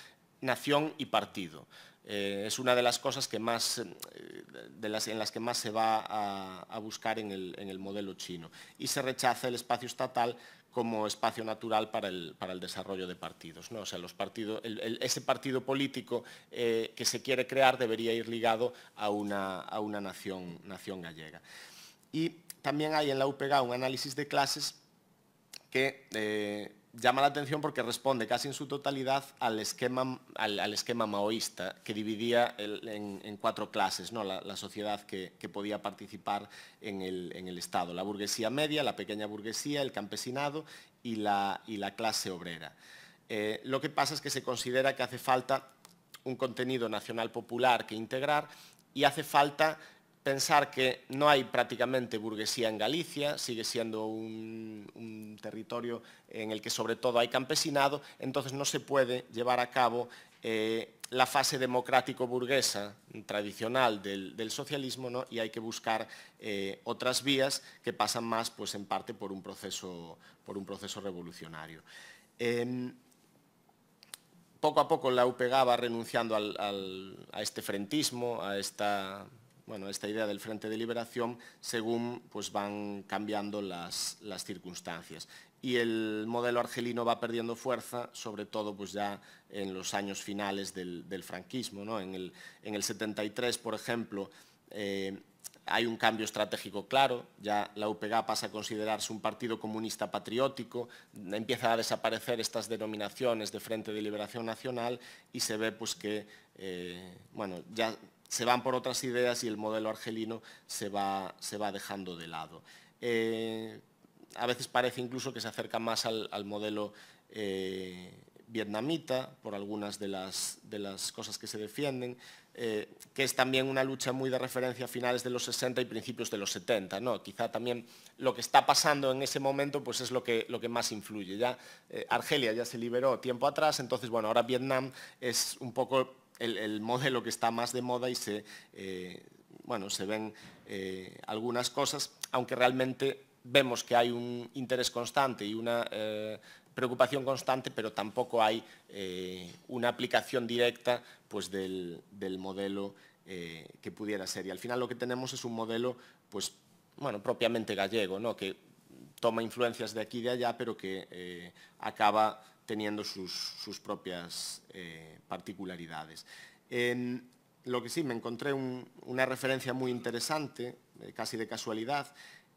nación y partido. Eh, es una de las cosas que más, eh, en las que más se va a, buscar en el, modelo chino. Y se rechaza el espacio estatal como espacio natural para el, desarrollo de partidos. ¿no? O sea, los partidos, ese partido político eh, que se quiere crear debería ir ligado a una, a una nación, nación gallega. Y también hay en la UPGA un análisis de clases que llama la atención porque responde casi en su totalidad al esquema, al, esquema maoísta, que dividía en, cuatro clases ¿no? la, sociedad que, podía participar en el, Estado. La burguesía media, la pequeña burguesía, el campesinado y la, la clase obrera. Eh, lo que pasa es que se considera que hace falta un contenido nacional popular que integrar y hace falta pensar que no hay prácticamente burguesía en Galicia, sigue siendo un, territorio en el que sobre todo hay campesinado, entonces no se puede llevar a cabo eh, la fase democrático-burguesa tradicional del, socialismo ¿no? y hay que buscar eh, otras vías que pasan más pues, en parte por un proceso, por un proceso revolucionario. Em, poco a poco la UPG va renunciando a este frentismo, a esta bueno, esta idea del Frente de Liberación según pues, van cambiando las, circunstancias. Y el modelo argelino va perdiendo fuerza, sobre todo pues, ya en los años finales del, franquismo. En, el, 73, por ejemplo, eh, hay un cambio estratégico claro, ya la UPG pasa a considerarse un partido comunista patriótico, empiezan a desaparecer estas denominaciones de Frente de Liberación Nacional y se ve pues que eh, bueno, ya se van por otras ideas y el modelo argelino se va, se va dejando de lado. Eh, a veces parece incluso que se acerca más al, modelo eh, vietnamita por algunas de las, de las, cosas que se defienden, eh, que es también una lucha muy de referencia a finales de los 60 y principios de los 70. ¿no? Quizá también lo que está pasando en ese momento pues es lo que, lo que más influye. Ya, Argelia ya se liberó tiempo atrás, entonces bueno, ahora Vietnam es un poco el, modelo que está más de moda y se, eh, bueno, se ven eh, algunas cosas, aunque realmente vemos que hay un interés constante y una eh, preocupación constante, pero tampoco hay una aplicación directa pues, del, modelo que pudiera ser. Y al final lo que tenemos es un modelo pues, bueno, propiamente gallego, ¿no? que toma influencias de aquí y de allá, pero que eh, acaba teniendo sus, propias eh, particularidades. lo que sí, me encontré una referencia muy interesante, eh, casi de casualidad,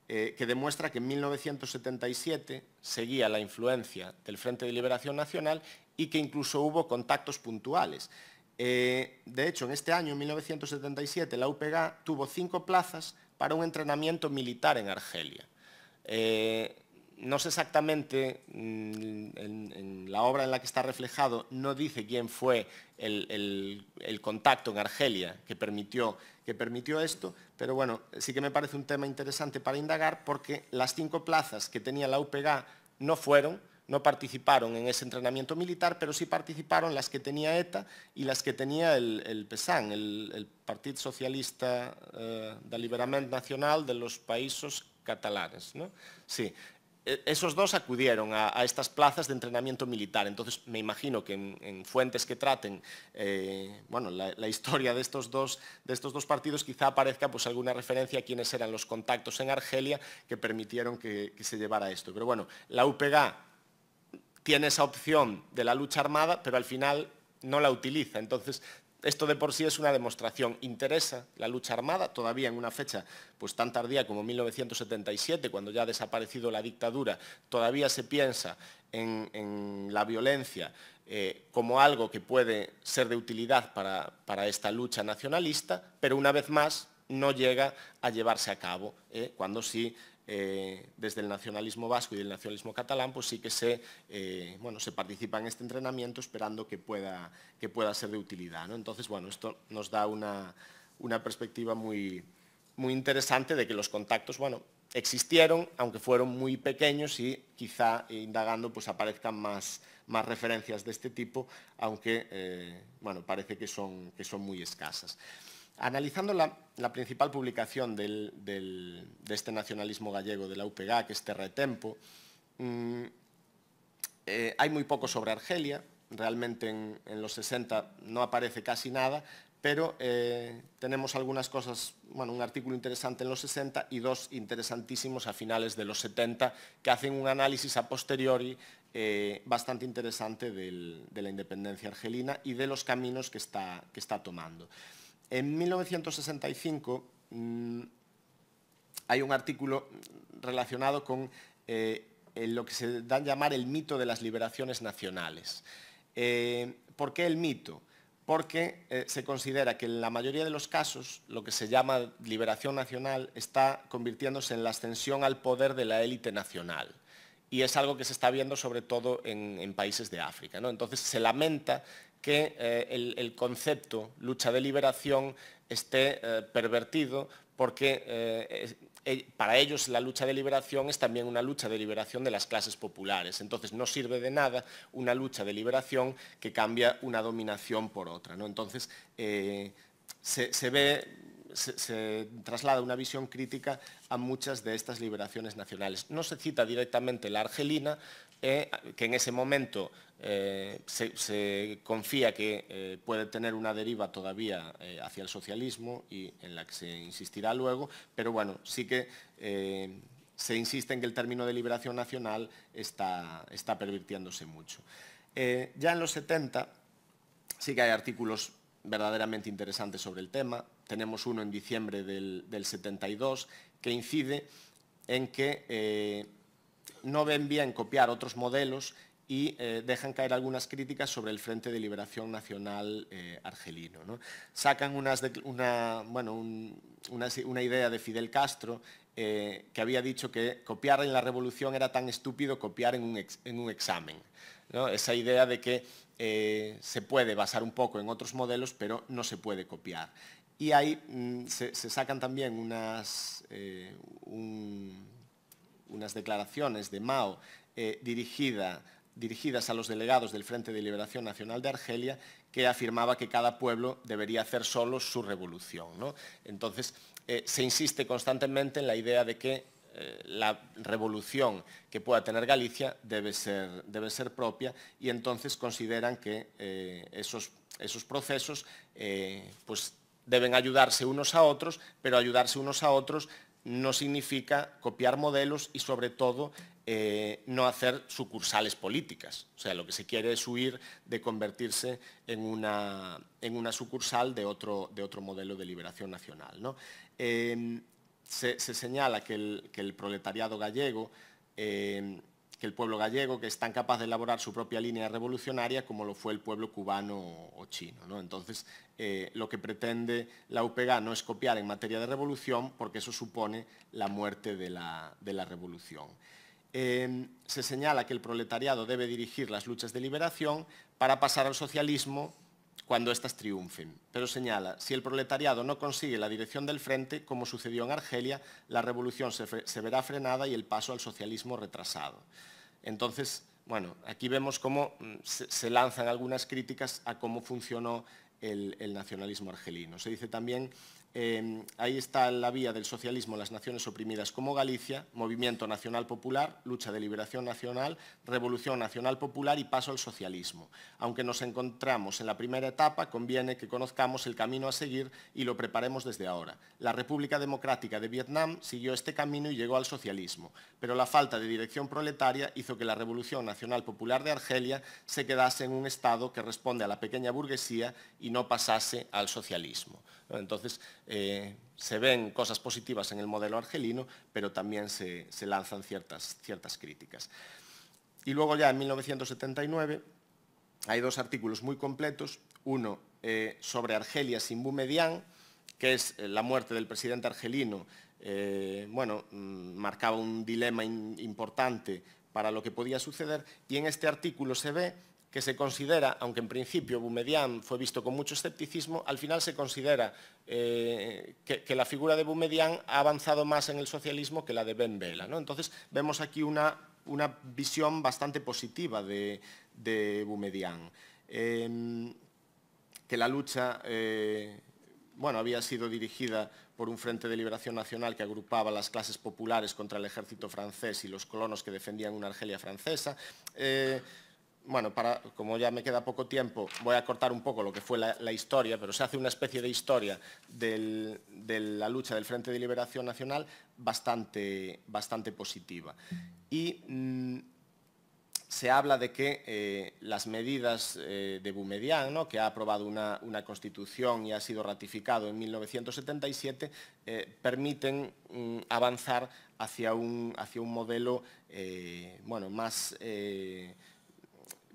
que demuestra que en 1977 seguía la influencia del Frente de Liberación Nacional y que incluso hubo contactos puntuales. de hecho, en este año, en 1977, la UPG tuvo cinco plazas para un entrenamiento militar en Argelia eh, no sé exactamente mm, en, la obra en la que está reflejado, no dice quién fue el, contacto en Argelia que permitió, que permitió, esto, pero bueno, sí que me parece un tema interesante para indagar porque las cinco plazas que tenía la UPG no fueron, no participaron en ese entrenamiento militar, pero sí participaron las que tenía ETA y las que tenía el, el PESAN, el, Partido Socialista eh, de Liberament Nacional de los Países catalanes. Sí. E, esos dos acudieron a, estas plazas de entrenamiento militar, entonces me imagino que en, fuentes que traten eh, bueno, la, historia de estos, dos, de estos dos partidos quizá aparezca pues, alguna referencia a quiénes eran los contactos en Argelia que permitieron que, que se llevara esto. Pero bueno, la UPG tiene esa opción de la lucha armada, pero al final no la utiliza. Entonces esto de por sí es una demostración. Interesa la lucha armada, todavía en una fecha pues, tan tardía como 1977, cuando ya ha desaparecido la dictadura, todavía se piensa en, la violencia eh, como algo que puede ser de utilidad para, esta lucha nacionalista, pero una vez más no llega a llevarse a cabo, eh, cuando sí eh, desde el nacionalismo vasco y el nacionalismo catalán, pues sí que se, eh, bueno, se participa en este entrenamiento esperando que pueda, que pueda ser de utilidad. Entonces, bueno, esto nos da una, perspectiva muy, muy interesante de que los contactos, bueno, existieron, aunque fueron muy pequeños y quizá indagando pues aparezcan más, referencias de este tipo, aunque eh, bueno, parece que son, que son muy escasas. Analizando la, principal publicación de este nacionalismo gallego de la UPGA, que es Terretempo, mm, eh, hay muy poco sobre Argelia, realmente en, los 60 no aparece casi nada, pero eh, tenemos algunas cosas, bueno, un artículo interesante en los 60 y dos interesantísimos a finales de los 70 que hacen un análisis a posteriori eh, bastante interesante de la independencia argelina y de los caminos que está tomando. En 1965 mm, hay un artículo relacionado con eh, lo que se dan llamar el mito de las liberaciones nacionales. Eh, ¿Por qué el mito? Porque eh, se considera que en la mayoría de los casos lo que se llama liberación nacional está convirtiéndose en la ascensión al poder de la élite nacional. Y es algo que se está viendo sobre todo en, países de África. Entonces se lamenta que eh, el, concepto lucha de liberación esté eh, pervertido porque eh, para ellos la lucha de liberación es también una lucha de liberación de las clases populares. Entonces no sirve de nada una lucha de liberación que cambia una dominación por otra. Entonces se, ve, se traslada una visión crítica a muchas de estas liberaciones nacionales. No se cita directamente la argelina, eh, que en ese momento eh, se, confía que eh, puede tener una deriva todavía hacia el socialismo y en la que se insistirá luego, pero bueno, sí que se insiste en que el término de liberación nacional está, está pervirtiéndose mucho. ya en los 70 sí que hay artículos verdaderamente interesantes sobre el tema. Tenemos uno en diciembre del 72 que incide en que no ven bien copiar otros modelos y eh, dejan caer algunas críticas sobre el Frente de Liberación Nacional eh, argelino. Sacan una, bueno, una, idea de Fidel Castro eh, que había dicho que copiar en la revolución era tan estúpido copiar en un, examen. Esa idea de que se puede basar un poco en otros modelos, pero no se puede copiar. Y ahí mm, se, sacan también unas, unas declaraciones de Mao eh, dirigidas a los delegados del Frente de Liberación Nacional de Argelia que afirmaba que cada pueblo debería hacer solo su revolución. Entonces, eh, se insiste constantemente en la idea de que eh, la revolución que pueda tener Galicia debe ser, debe ser propia y entonces consideran que esos, esos, procesos pues, deben ayudarse unos a otros, pero ayudarse unos a otros no significa copiar modelos y sobre todo eh, no hacer sucursales políticas. O sea, lo que se quiere es huir de convertirse en una, en una sucursal de otro, de otro, modelo de liberación nacional. ¿no? Eh, se, señala que el, proletariado gallego eh, que el pueblo gallego, que es tan capaz de elaborar su propia línea revolucionaria como lo fue el pueblo cubano o chino. Entonces, eh, lo que pretende la UPG no es copiar en materia de revolución, porque eso supone la muerte de la, revolución. Em, se señala que el proletariado debe dirigir las luchas de liberación para pasar al socialismo cuando éstas triunfen. Pero señala, si el proletariado no consigue la dirección del frente, como sucedió en Argelia, la revolución se, verá frenada y el paso al socialismo retrasado. Entonces, bueno, aquí vemos cómo mm, se, lanzan algunas críticas a cómo funcionó el, el nacionalismo argelino. Se dice también Em, ahí está la vía del socialismo en las naciones oprimidas como Galicia, movimiento nacional popular, lucha de liberación nacional, revolución nacional popular y paso al socialismo. Aunque nos encontramos en la primera etapa, conviene que conozcamos el camino a seguir y lo preparemos desde ahora. La República Democrática de Vietnam siguió este camino y llegó al socialismo, pero la falta de dirección proletaria hizo que la revolución nacional popular de Argelia se quedase en un Estado que responde a la pequeña burguesía y no pasase al socialismo. Entonces, eh, se ven cosas positivas en el modelo argelino, pero también se, lanzan ciertas, críticas. Y luego ya en 1979 hay dos artículos muy completos, uno eh, sobre Argelia sin Boumedian, que es eh, la muerte del presidente argelino, bueno, mm, marcaba un dilema importante para lo que podía suceder, y en este artículo se ve que se considera, aunque en principio Boumedian fue visto con mucho escepticismo, al final se considera eh, que, la figura de Boumedian ha avanzado más en el socialismo que la de Ben Bella. Entonces vemos aquí una, una, visión bastante positiva de, de Boumedian, em, que la lucha eh, bueno, había sido dirigida por un Frente de Liberación Nacional que agrupaba las clases populares contra el ejército francés y los colonos que defendían una Argelia francesa. Eh, bueno, para, como ya me queda poco tiempo, voy a cortar un poco lo que fue la, historia, pero se hace una especie de historia de la lucha del Frente de Liberación Nacional bastante, bastante positiva. Y mm, se habla de que eh, las medidas eh, de Boumedian, que ha aprobado una, constitución y ha sido ratificado en 1977, eh, permiten mm, avanzar hacia un, hacia un modelo bueno, más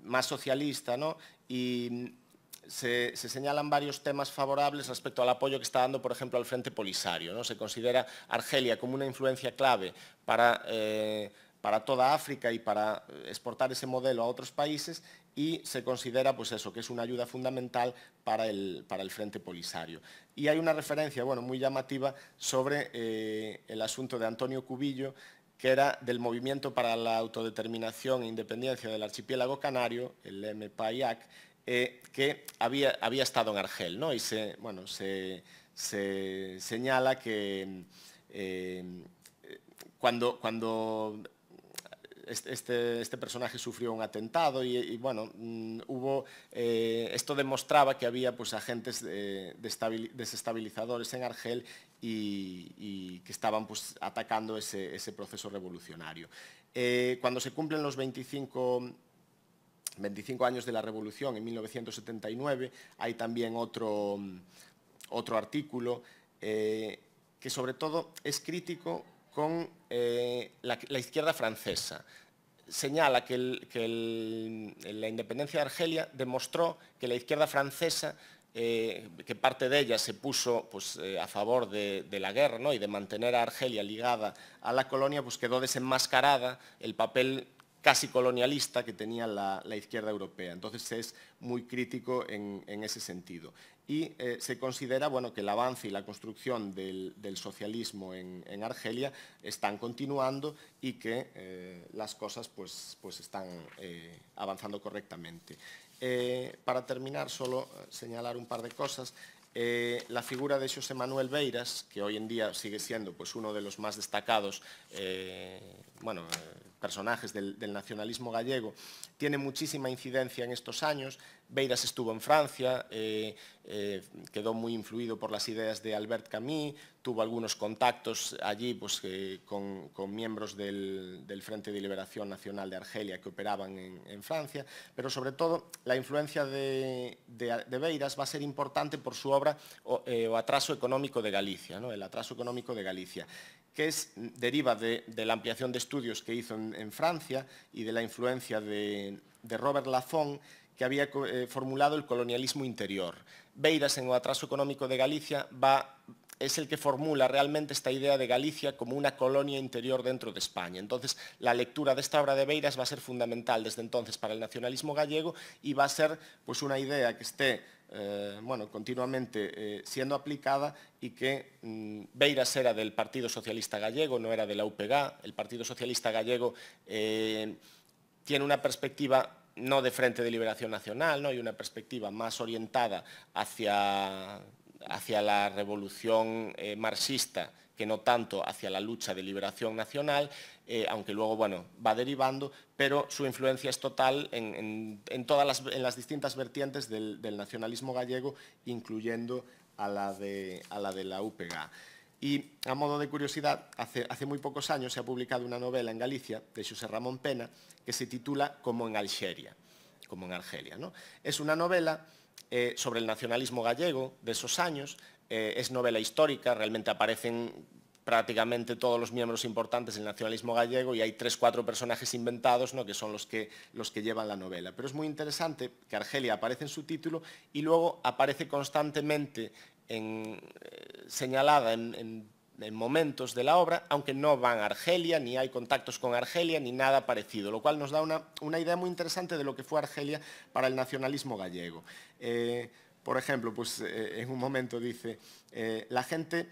más socialista, ¿no? y mm, se, señalan varios temas favorables respecto al apoyo que está dando, por ejemplo, al Frente Polisario. ¿no? Se considera Argelia como una influencia clave para, eh, toda África y para exportar ese modelo a otros países y se considera pues eso, que es una ayuda fundamental para el, Frente Polisario. Y hay una referencia bueno, muy llamativa sobre eh, el asunto de Antonio Cubillo, que era del Movimiento para la Autodeterminación e Independencia del Archipiélago Canario, el MPAIAC, eh, que había, había, estado en Argel, ¿no? Y se, bueno, se, señala que eh, cuando, cuando este, este, este, personaje sufrió un atentado y, bueno, mm, hubo, eh, esto demostraba que había pues, agentes desestabilizadores en Argel y, que estaban pues, atacando ese, proceso revolucionario. Eh, cuando se cumplen los 25 25 años de la Revolución, en 1979, hay también otro, otro artículo eh, que sobre todo es crítico con eh, la, izquierda francesa. Señala que, la independencia de Argelia demostró que la izquierda francesa, eh, que parte de ella se puso pues, eh, a favor de, la guerra y de mantener a Argelia ligada a la colonia, pues quedó desenmascarada el papel casi colonialista que tenía la, izquierda europea. Entonces es muy crítico en, ese sentido. Y eh, se considera bueno, que el avance y la construcción del, socialismo en, Argelia están continuando y que eh, las cosas pues, pues están eh, avanzando correctamente. para terminar, solo señalar un par de cosas. la figura de José Manuel Beiras, que hoy en día sigue siendo pues, uno de los más destacados bueno, personajes del, nacionalismo gallego, tiene muchísima incidencia en estos años, Beiras estuvo en Francia, eh, eh, quedó muy influido por las ideas de Albert Camus, tuvo algunos contactos allí pues, eh, con, miembros del, Frente de Liberación Nacional de Argelia que operaban en, Francia, pero sobre todo la influencia de, de, Beiras va a ser importante por su obra o, Atraso Económico de Galicia, ¿no? el Atraso Económico de Galicia que es, deriva de, la ampliación de estudios que hizo en, Francia y de la influencia de, Robert Lafon, que había eh, formulado el colonialismo interior. Beiras, en el atraso económico de Galicia, va es el que formula realmente esta idea de Galicia como una colonia interior dentro de España. Entonces, la lectura de esta obra de Beiras va a ser fundamental desde entonces para el nacionalismo gallego y va a ser pues, una idea que esté eh, bueno, continuamente eh, siendo aplicada y que mm, Beiras era del Partido Socialista Gallego, no era de la UPG. El Partido Socialista Gallego tiene una perspectiva no de Frente de Liberación Nacional, ¿no? hay una perspectiva más orientada hacia, la revolución eh, marxista que no tanto hacia la lucha de liberación nacional, eh, aunque luego bueno, va derivando, pero su influencia es total en, todas las, distintas vertientes del, nacionalismo gallego, incluyendo a la de, a la, de la y, a modo de curiosidad, hace, muy pocos años se ha publicado una novela en Galicia de José Ramón Pena que se titula Como en Algeria. Como en Argelia ¿no? Es una novela eh, sobre el nacionalismo gallego de esos años, eh, es novela histórica, realmente aparecen prácticamente todos los miembros importantes del nacionalismo gallego y hay tres, cuatro personajes inventados ¿no? que son los que, los que llevan la novela. Pero es muy interesante que Argelia aparece en su título y luego aparece constantemente eh, señalada en, momentos de la obra, aunque no van a Argelia, ni hay contactos con Argelia, ni nada parecido, lo cual nos da una, idea muy interesante de lo que fue Argelia para el nacionalismo gallego. Eh, por ejemplo, pues, eh, en un momento dice, la gente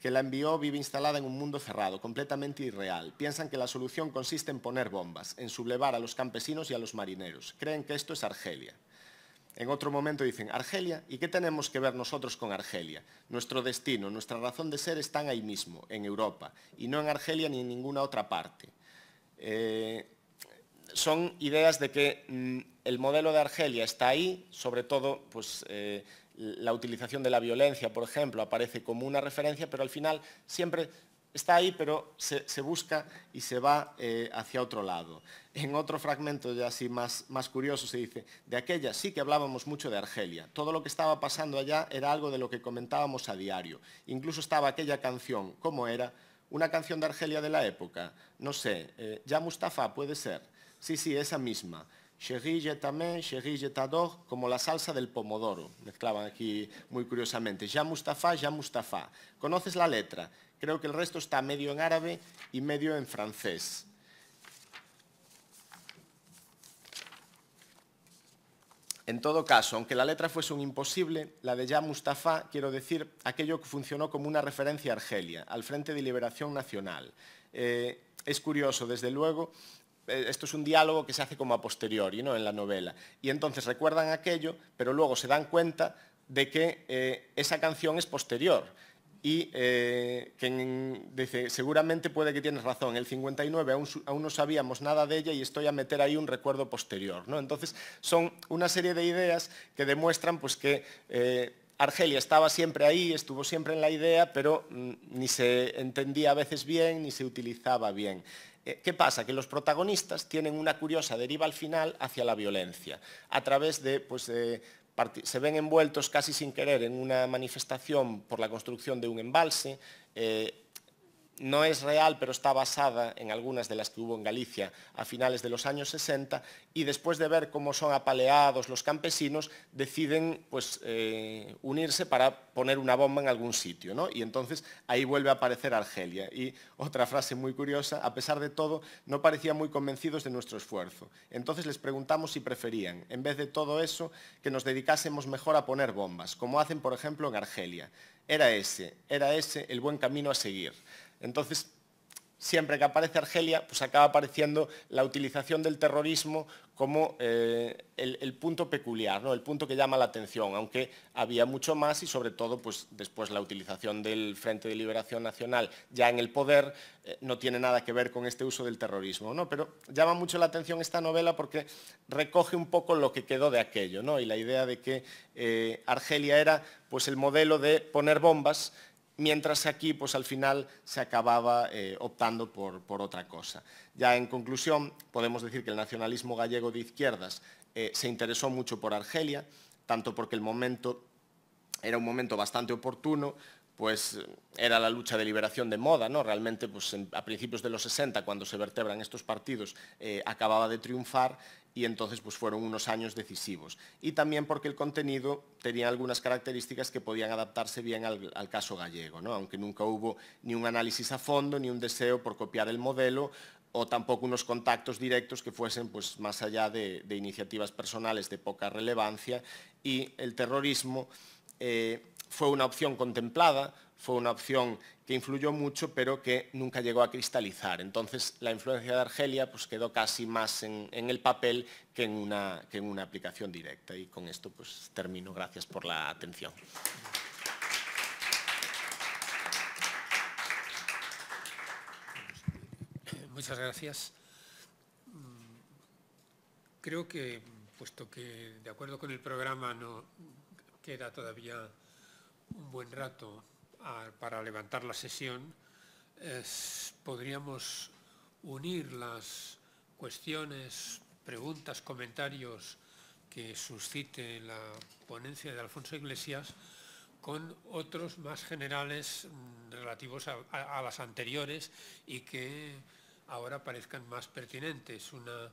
que la envió vive instalada en un mundo cerrado, completamente irreal. Piensan que la solución consiste en poner bombas, en sublevar a los campesinos y a los marineros. Creen que esto es Argelia. En otro momento dicen, Argelia, ¿y qué tenemos que ver nosotros con Argelia? Nuestro destino, nuestra razón de ser están ahí mismo, en Europa, y no en Argelia ni en ninguna otra parte. Eh, son ideas de que mm, el modelo de Argelia está ahí, sobre todo pues, eh, la utilización de la violencia, por ejemplo, aparece como una referencia, pero al final siempre está ahí, pero se, busca y se va eh, hacia otro lado. En otro fragmento ya así más, curioso se dice, de aquella sí que hablábamos mucho de Argelia. Todo lo que estaba pasando allá era algo de lo que comentábamos a diario. Incluso estaba aquella canción, ¿cómo era? Una canción de Argelia de la época. No sé, eh, ya Mustafa puede ser. Sí, sí, esa misma. como la salsa del pomodoro. Mezclaban aquí muy curiosamente. Ya Mustafa, ya Mustafa. ¿Conoces la letra? Creo que el resto está medio en árabe y medio en francés. En todo caso, aunque la letra fuese un imposible, la de Ya Mustafa, quiero decir, aquello que funcionó como una referencia a Argelia, al Frente de Liberación Nacional. Eh, es curioso, desde luego, eh, esto es un diálogo que se hace como a posteriori ¿no? en la novela. Y entonces recuerdan aquello, pero luego se dan cuenta de que eh, esa canción es posterior y eh, que dice, seguramente puede que tienes razón, el 59 aún, no sabíamos nada de ella y estoy a meter ahí un recuerdo posterior. ¿no? Entonces, son una serie de ideas que demuestran pues, que eh, Argelia estaba siempre ahí, estuvo siempre en la idea, pero mm, ni se entendía a veces bien, ni se utilizaba bien. Eh, ¿Qué pasa? Que los protagonistas tienen una curiosa deriva al final hacia la violencia, a través de, pues, de se ven envueltos casi sin querer en una manifestación por la construcción de un embalse, eh, no es real, pero está basada en algunas de las que hubo en Galicia a finales de los años 60, y después de ver cómo son apaleados los campesinos, deciden pues, eh, unirse para poner una bomba en algún sitio. Y entonces ahí vuelve a aparecer Argelia. Y otra frase muy curiosa, a pesar de todo, no parecían muy convencidos de nuestro esfuerzo. Entonces les preguntamos si preferían, en vez de todo eso, que nos dedicásemos mejor a poner bombas, como hacen, por ejemplo, en Argelia. Era ese, era ese el buen camino a seguir. Entonces, siempre que aparece Argelia, pues acaba apareciendo la utilización del terrorismo como eh, el, punto peculiar, el punto que llama la atención, aunque había mucho más y sobre todo pues, después la utilización del Frente de Liberación Nacional ya en el poder eh, no tiene nada que ver con este uso del terrorismo. Pero llama mucho la atención esta novela porque recoge un poco lo que quedó de aquello y la idea de que eh, Argelia era pues, el modelo de poner bombas Mientras aquí, pues al final se acababa eh, optando por, otra cosa. Ya en conclusión, podemos decir que el nacionalismo gallego de izquierdas eh, se interesó mucho por Argelia, tanto porque el momento era un momento bastante oportuno pues era la lucha de liberación de moda, ¿no? Realmente, pues a principios de los 60, cuando se vertebran estos partidos, eh, acababa de triunfar y entonces pues fueron unos años decisivos. Y también porque el contenido tenía algunas características que podían adaptarse bien al, caso gallego, ¿no? aunque nunca hubo ni un análisis a fondo, ni un deseo por copiar el modelo, o tampoco unos contactos directos que fuesen pues, más allá de, iniciativas personales de poca relevancia. Y el terrorismo... Eh, fue una opción contemplada, fue una opción que influyó mucho, pero que nunca llegó a cristalizar. Entonces, la influencia de Argelia pues, quedó casi más en, el papel que en, una, en, una, aplicación directa. Y con esto pues, termino. Gracias por la atención. Muchas gracias. Creo que, puesto que de acuerdo con el programa no queda todavía un buen rato para levantar la sesión, podríamos unir las cuestiones, preguntas, comentarios que suscite la ponencia de Alfonso Iglesias con otros más generales mm, relativos a, las anteriores y que ahora parezcan más pertinentes. Una,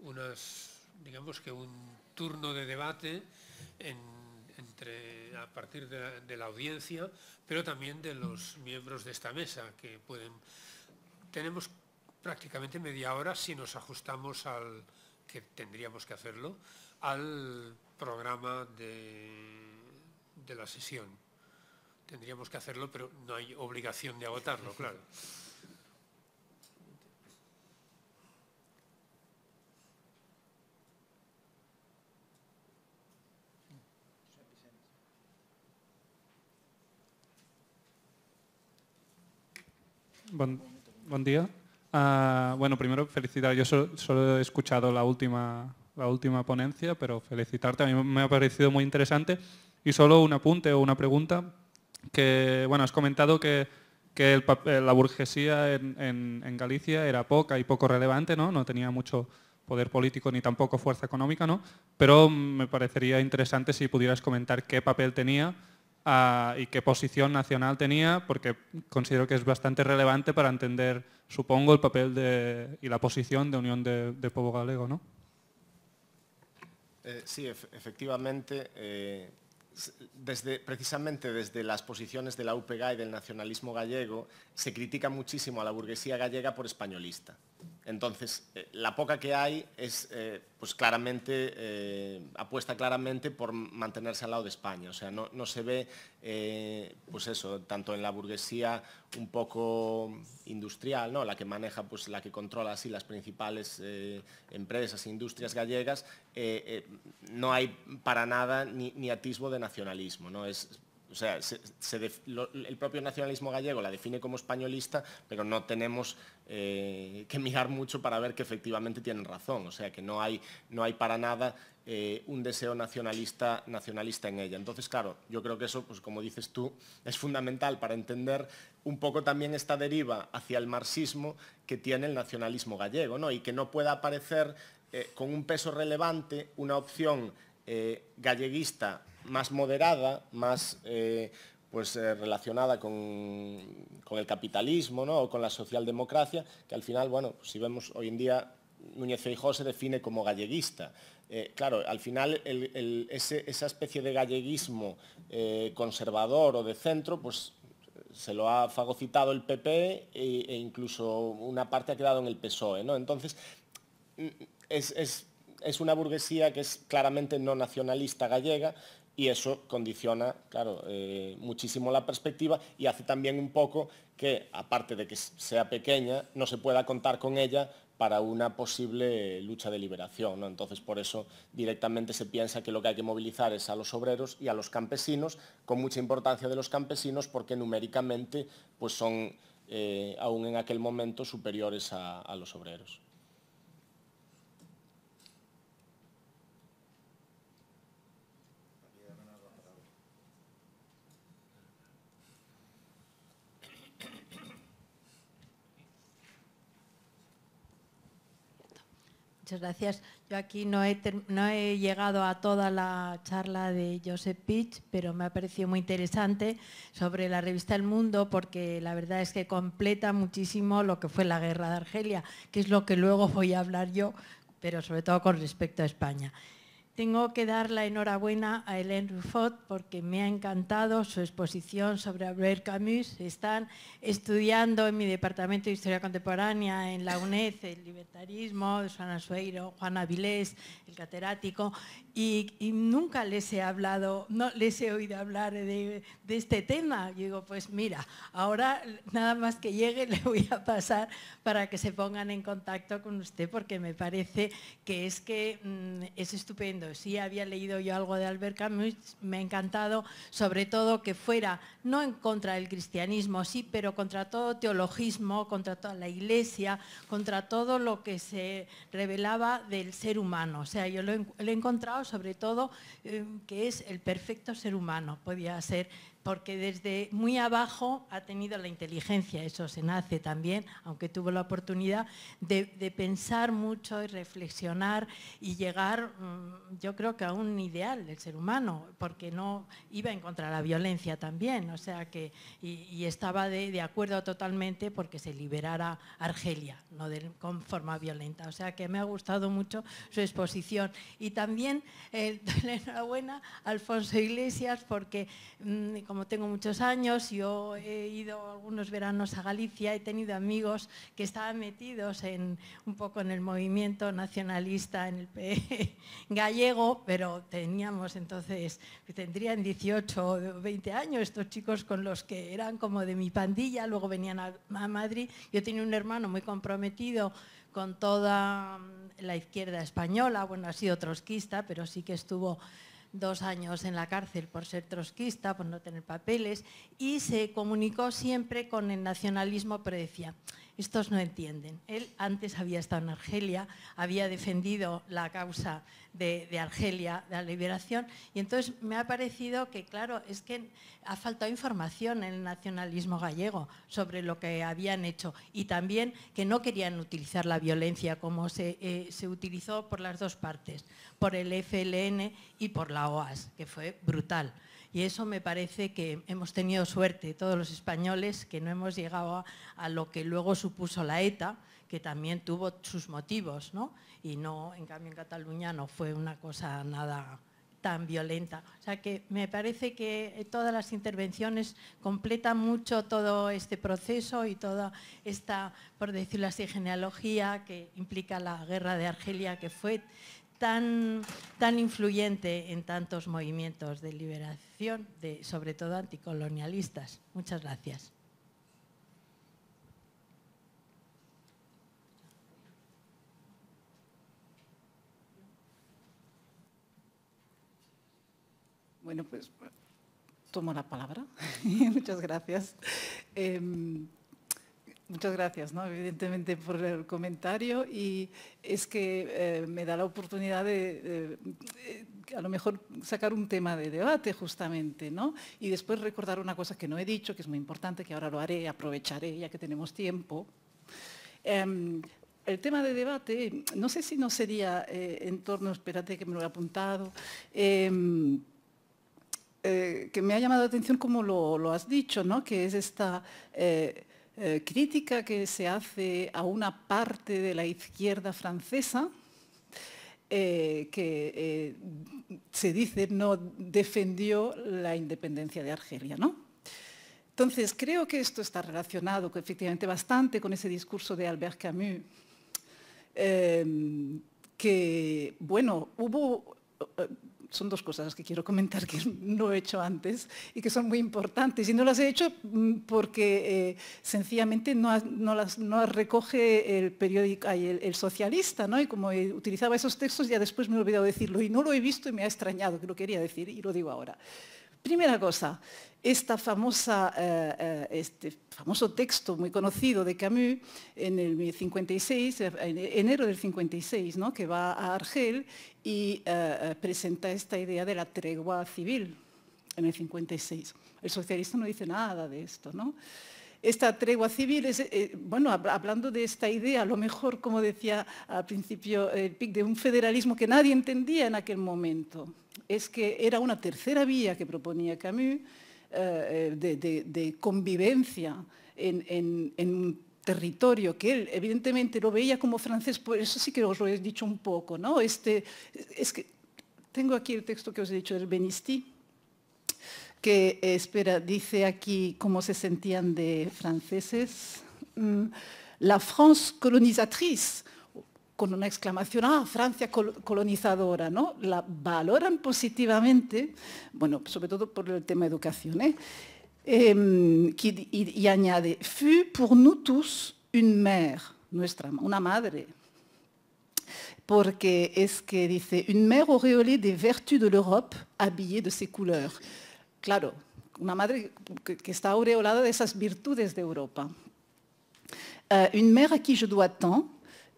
unas, digamos que un turno de debate en entre, a partir de la, audiencia, pero también de los miembros de esta mesa, que pueden... Tenemos prácticamente media hora si nos ajustamos al, que tendríamos que hacerlo, al programa de la sesión. Tendríamos que hacerlo, pero no hay obligación de agotarlo, claro. Buen, día. Ah, bueno, primero felicitar. Yo solo, he escuchado la última, ponencia, pero felicitarte. A mí me ha parecido muy interesante. Y solo un apunte o una pregunta. Que, bueno, has comentado que, la burguesía en, Galicia era poca y poco relevante, ¿no? No tenía mucho poder político ni tampoco fuerza económica, ¿no? Pero me parecería interesante si pudieras comentar qué papel tenía y qué posición nacional tenía, porque considero que es bastante relevante para entender, supongo, el papel y la posición de Unión de, Povo Galego, ¿no? Eh, sí, efectivamente. Eh, precisamente desde las posiciones de la UPGA y del nacionalismo gallego, se critica muchísimo a la burguesía gallega por españolista. Entonces, eh, la poca que hay es, eh, pues claramente, eh, apuesta claramente por mantenerse al lado de España. O sea, no, se ve, pues eso, tanto en la burguesía un poco industrial, ¿no? la que maneja, pues la que controla así las principales empresas e industrias gallegas, no hay para nada ni, atisbo de nacionalismo. ¿no? Es o sea, el propio nacionalismo gallego la define como españolista, pero no tenemos eh, que mirar mucho para ver que efectivamente tienen razón. O sea, que no hay, no hay para nada eh, un deseo nacionalista, nacionalista en ella. Entonces, claro, yo creo que eso, pues como dices tú, es fundamental para entender un poco también esta deriva hacia el marxismo que tiene el nacionalismo gallego, Y que no pueda aparecer eh, con un peso relevante una opción galleguista más moderada, más eh, pues, eh, relacionada con, el capitalismo o con la socialdemocracia, que al final, bueno, pues, si vemos hoy en día, Núñez Feijóo se define como galleguista. Eh, claro, al final esa especie de galleguismo conservador o de centro, pues se lo ha fagocitado el PP e, e, incluso una parte ha quedado en el PSOE. ¿no? Entonces, mm, es, es una burguesía que es claramente no nacionalista gallega y eso condiciona, claro, eh, muchísimo la perspectiva y hace también un poco que, aparte de que sea pequeña, no se pueda contar con ella para una posible lucha de liberación. Entonces, por eso directamente se piensa que lo que hay que movilizar es a los obreros y a los campesinos, con mucha importancia de los campesinos porque numéricamente pues son eh, aún en aquel momento superiores a los obreros. Muchas gracias. Yo aquí no he, llegado a toda la charla de Joseph Pitch, pero me ha parecido muy interesante sobre la revista El Mundo, porque la verdad es que completa muchísimo lo que fue la guerra de Argelia, que es lo que luego voy a hablar yo, pero sobre todo con respecto a España. Tengo que dar la enhorabuena a Hélène Ruffot porque me ha encantado su exposición sobre Albert Camus. Están estudiando en mi departamento de Historia Contemporánea en la UNED el libertarismo, Juana Sueiro, Juana Vilés, el catedrático, y, nunca les he hablado, no les he oído hablar de, este tema. Y digo, pues mira, ahora nada más que llegue le voy a pasar para que se pongan en contacto con usted porque me parece que es que mm, es estupendo. Sí, había leído yo algo de Albert Camus, me ha encantado, sobre todo que fuera no en contra del cristianismo, sí, pero contra todo teologismo, contra toda la iglesia, contra todo lo que se revelaba del ser humano. O sea, yo lo he encontrado sobre todo, eh, que es el perfecto ser humano. Podía ser porque desde muy abajo ha tenido la inteligencia, eso se nace también, aunque tuvo la oportunidad de, pensar mucho y reflexionar y llegar, mm, yo creo que a un ideal del ser humano, porque no iba en contra de la violencia también, o sea que, y, estaba de, acuerdo totalmente porque se liberara Argelia, no de, con forma violenta, o sea que me ha gustado mucho su exposición. Y también, eh, enhorabuena a Alfonso Iglesias, porque, mm, como tengo muchos años, yo he ido algunos veranos a Galicia, he tenido amigos que estaban metidos en, un poco en el movimiento nacionalista, en el PE gallego, pero teníamos entonces, tendrían 18 o 20 años estos chicos con los que eran como de mi pandilla, luego venían a Madrid. Yo tenía un hermano muy comprometido con toda mm, la izquierda española, bueno, ha sido trotskista, pero sí que estuvo dos años en la cárcel por ser trotskista, por no tener papeles, y se comunicó siempre con el nacionalismo, pero estos no entienden. Él antes había estado en Argelia, había defendido la causa de, Argelia, de la liberación, y entonces me ha parecido que, claro, es que ha faltado información en el nacionalismo gallego sobre lo que habían hecho y también que no querían utilizar la violencia como se, eh, se utilizó por las dos partes, por el FLN y por la OAS, que fue brutal. Y eso me parece que hemos tenido suerte todos los españoles que no hemos llegado a, lo que luego supuso la ETA, que también tuvo sus motivos, ¿no? Y no, en cambio, en Cataluña no fue una cosa nada tan violenta. O sea que me parece que todas las intervenciones completan mucho todo este proceso y toda esta, por decirlo así, genealogía que implica la guerra de Argelia, que fue tan, tan influyente en tantos movimientos de liberación, de, sobre todo anticolonialistas. Muchas gracias. Bueno, pues tomo la palabra. Muchas gracias. Em, Muchas gracias, evidentemente, por el comentario y es que eh, me da la oportunidad de, eh, a lo mejor, sacar un tema de debate justamente ¿no? y después recordar una cosa que no he dicho, que es muy importante, que ahora lo haré, aprovecharé ya que tenemos tiempo. Em, el tema de debate, no sé si no sería eh, en torno, espérate que me lo he apuntado, em, que me ha llamado la atención como lo, lo has dicho, ¿no? que es esta eh, crítica que se hace a una parte de la izquierda francesa, eh, que eh, se dice no defendió la independencia de Argelia. Entonces, creo que esto está relacionado que, efectivamente bastante con ese discurso de Albert Camus, que, bueno, hubo son dos cosas que quiero comentar que no he hecho antes y que son muy importantes. Y no las he hecho mm, porque eh, sencillamente no, las, recoge el periódico, y el, socialista, ¿no? Y como eh, utilizaba esos textos ya después me he olvidado decirlo y no lo he visto y me ha extrañado que lo quería decir y lo digo ahora. Primera cosa, eh, eh, este famoso texto muy conocido de Camus en el 56, eh, enero del 56, que va a Argel y presenta esta idea de la tregua civil en el 56. El socialista no dice nada de esto. esta tregua civil, es, bueno, hablando de esta idea, a lo mejor, como decía al principio el PIC, de un federalismo que nadie entendía en aquel momento, es que era una tercera vía que proponía Camus, eh, eh, de, convivencia en, un territorio que él evidentemente lo veía como francés, por eso sí que os lo he dicho un poco, ¿no? Este, es que tengo aquí el texto que os he dicho del Benistí, que, espera, dice aquí cómo se sentían de franceses. Mm, la France colonisatrice con una exclamación, ah, Francia colonizadora, ¿no? La valoran positivamente, bueno, sobre todo por el tema educación, ¿eh? Em, y, añade, fut pour nous tous une mère, nuestra, una madre. Porque es que dice, une mère auréolée des vertus de l'Europe, habillée de ses couleurs. Claro, una madre que, está aureolada de esas virtudes de Europa. Una euh, une mère à qui je dois tant,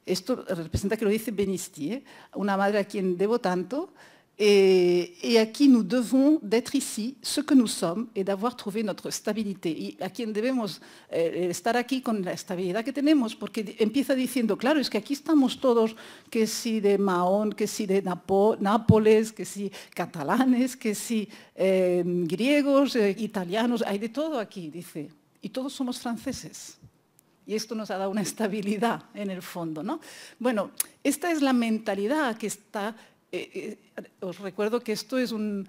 esto representa que lo dice Benistier, una madre a quien debo tanto, y eh, aquí nos debemos de devons d'être ici ce que somos y de haber trouvé nuestra estabilidad. Y a quien debemos eh, estar aquí con la estabilidad que tenemos, porque empieza diciendo, claro, es que aquí estamos todos, que si de Mahón, que si de Nápoles, que si catalanes, que si eh, griegos, italianos, hay de todo aquí, dice. Y todos somos franceses y esto nos ha dado una estabilidad en el fondo. ¿no? Bueno, esta es la mentalidad que está... Eh, eh, os recuerdo que esto es un,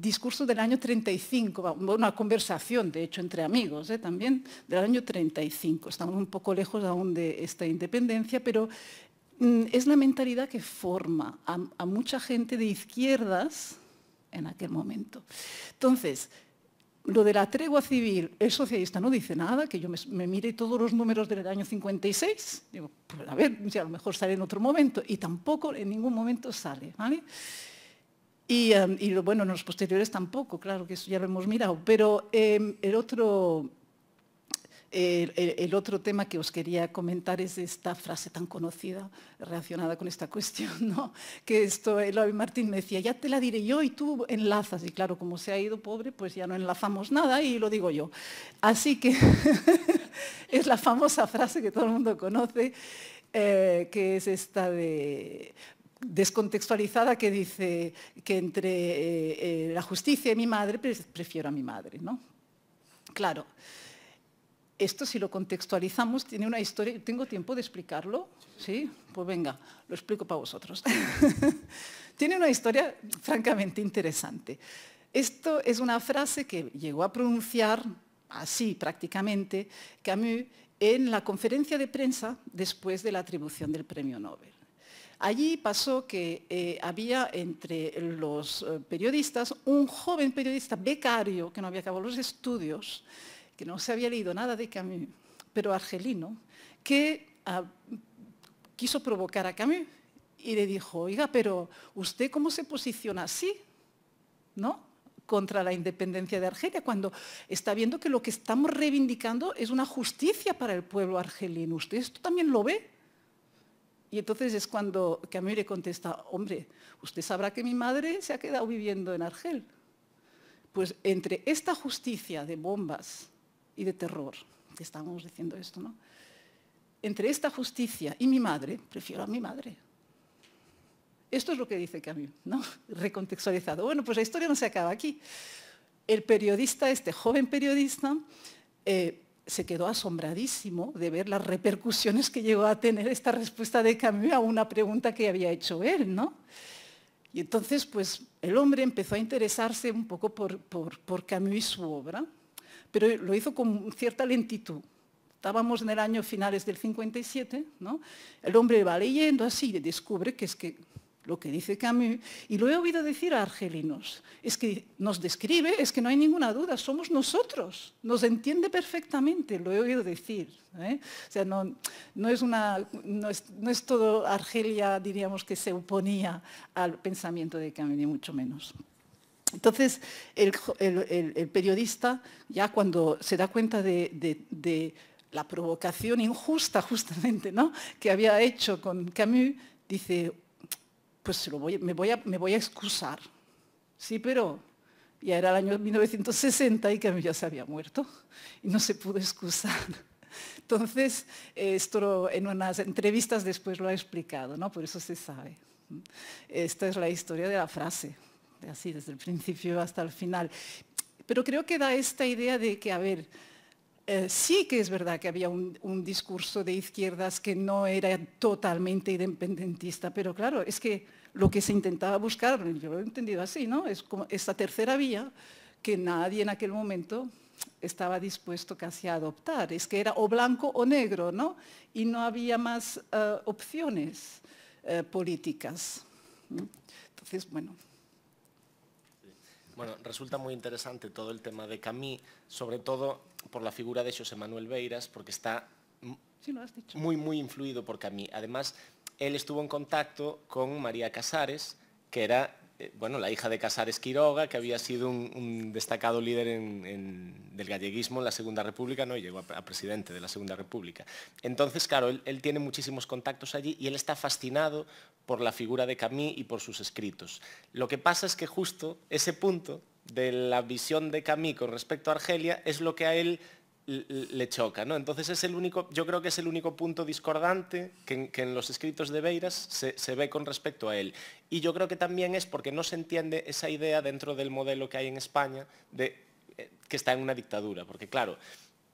discurso del año 35, una conversación, de hecho, entre amigos, ¿eh? también del año 35. Estamos un poco lejos aún de esta independencia, pero mm, es la mentalidad que forma a, a mucha gente de izquierdas en aquel momento. Entonces, lo de la tregua civil el socialista, no dice nada, que yo me, mire todos los números del año 56, digo, pues a ver, si a lo mejor sale en otro momento, y tampoco en ningún momento sale, ¿vale? Y, eh, bueno, en los posteriores tampoco, claro que eso ya lo hemos mirado, pero eh, el otro el, otro tema que os quería comentar es esta frase tan conocida relacionada con esta cuestión, que esto Eloy Martín me decía, ya te la diré yo y tú enlazas. Y claro, como se ha ido pobre, pues ya no enlazamos nada y lo digo yo. Así que es la famosa frase que todo el mundo conoce, eh, que es esta de descontextualizada que dice que entre eh, eh, la justicia y mi madre pues, prefiero a mi madre. Claro. Esto, si lo contextualizamos, tiene una historia. ¿Tengo tiempo de explicarlo? Sí, pues venga, lo explico para vosotros. tiene una historia francamente interesante. Esto es una frase que llegó a pronunciar así prácticamente Camus en la conferencia de prensa después de la atribución del premio Nobel. Allí pasó que eh, había entre los eh, periodistas un joven periodista becario que no había acabado los estudios que no se había leído nada de Camus, pero argelino, que ah, quiso provocar a Camus y le dijo, oiga, pero ¿usted cómo se posiciona así? ¿No? contra la independencia de Argelia, cuando está viendo que lo que estamos reivindicando es una justicia para el pueblo argelino. ¿Usted esto también lo ve? Y entonces es cuando Camus le contesta, hombre, usted sabrá que mi madre se ha quedado viviendo en Argel. Pues entre esta justicia de bombas y de terror. que Estábamos diciendo esto, ¿no? Entre esta justicia y mi madre, prefiero a mi madre. Esto es lo que dice Camus, ¿no? Recontextualizado. Bueno, pues la historia no se acaba aquí. El periodista, este joven periodista, eh, se quedó asombradísimo de ver las repercusiones que llegó a tener esta respuesta de Camus a una pregunta que había hecho él, ¿no? Y entonces, pues, el hombre empezó a interesarse un poco por, por, por Camus y su obra pero lo hizo con cierta lentitud. Estábamos en el año finales del 57, El hombre va leyendo así y descubre que es lo que dice Camus, y lo he oído decir a argelinos, es que nos describe, es que no hay ninguna duda, somos nosotros, nos entiende perfectamente, lo he oído decir. ¿eh? O sea, no, es no es todo Argelia, diríamos, que se oponía al pensamiento de Camus, ni mucho menos. Entonces, el, periodista, ya cuando se da cuenta de, la provocación injusta, justamente, ¿no? que había hecho con Camus, dice, pues me, voy a, excusar. Sí, pero ya era el año 1960 y Camus ya se había muerto y no se pudo excusar. Entonces, esto en unas entrevistas después lo ha explicado, ¿no? por eso se sabe. Esta es la historia de la frase así desde el principio hasta el final. Pero creo que da esta idea de que, a ver, eh, sí que es verdad que había un, discurso de izquierdas que no era totalmente independentista, pero claro, es que lo que se intentaba buscar, yo lo he entendido así, ¿no? Es como esta tercera vía que nadie en aquel momento estaba dispuesto casi a adoptar. Es que era o blanco o negro, ¿no? Y no había más eh, opciones eh, políticas. Entonces, bueno, bueno, resulta muy interesante todo el tema de Camí, sobre todo por la figura de José Manuel Beiras, porque está muy, muy influido por Camí. Además, él estuvo en contacto con María Casares, que era eh, bueno, la hija de Casares Quiroga, que había sido un, destacado líder del galleguismo en la Segunda República, ¿no? Y llegó a, presidente de la Segunda República. Entonces, claro, él, tiene muchísimos contactos allí y él está fascinado por la figura de Camus y por sus escritos. Lo que pasa es que justo ese punto de la visión de Camus con respecto a Argelia es lo que a él le choca, ¿no? Entonces es el único, yo creo que es el único punto discordante que, en los escritos de Beiras se, ve con respecto a él. Y yo creo que también es porque no se entiende esa idea dentro del modelo que hay en España de eh, que está en una dictadura, porque claro,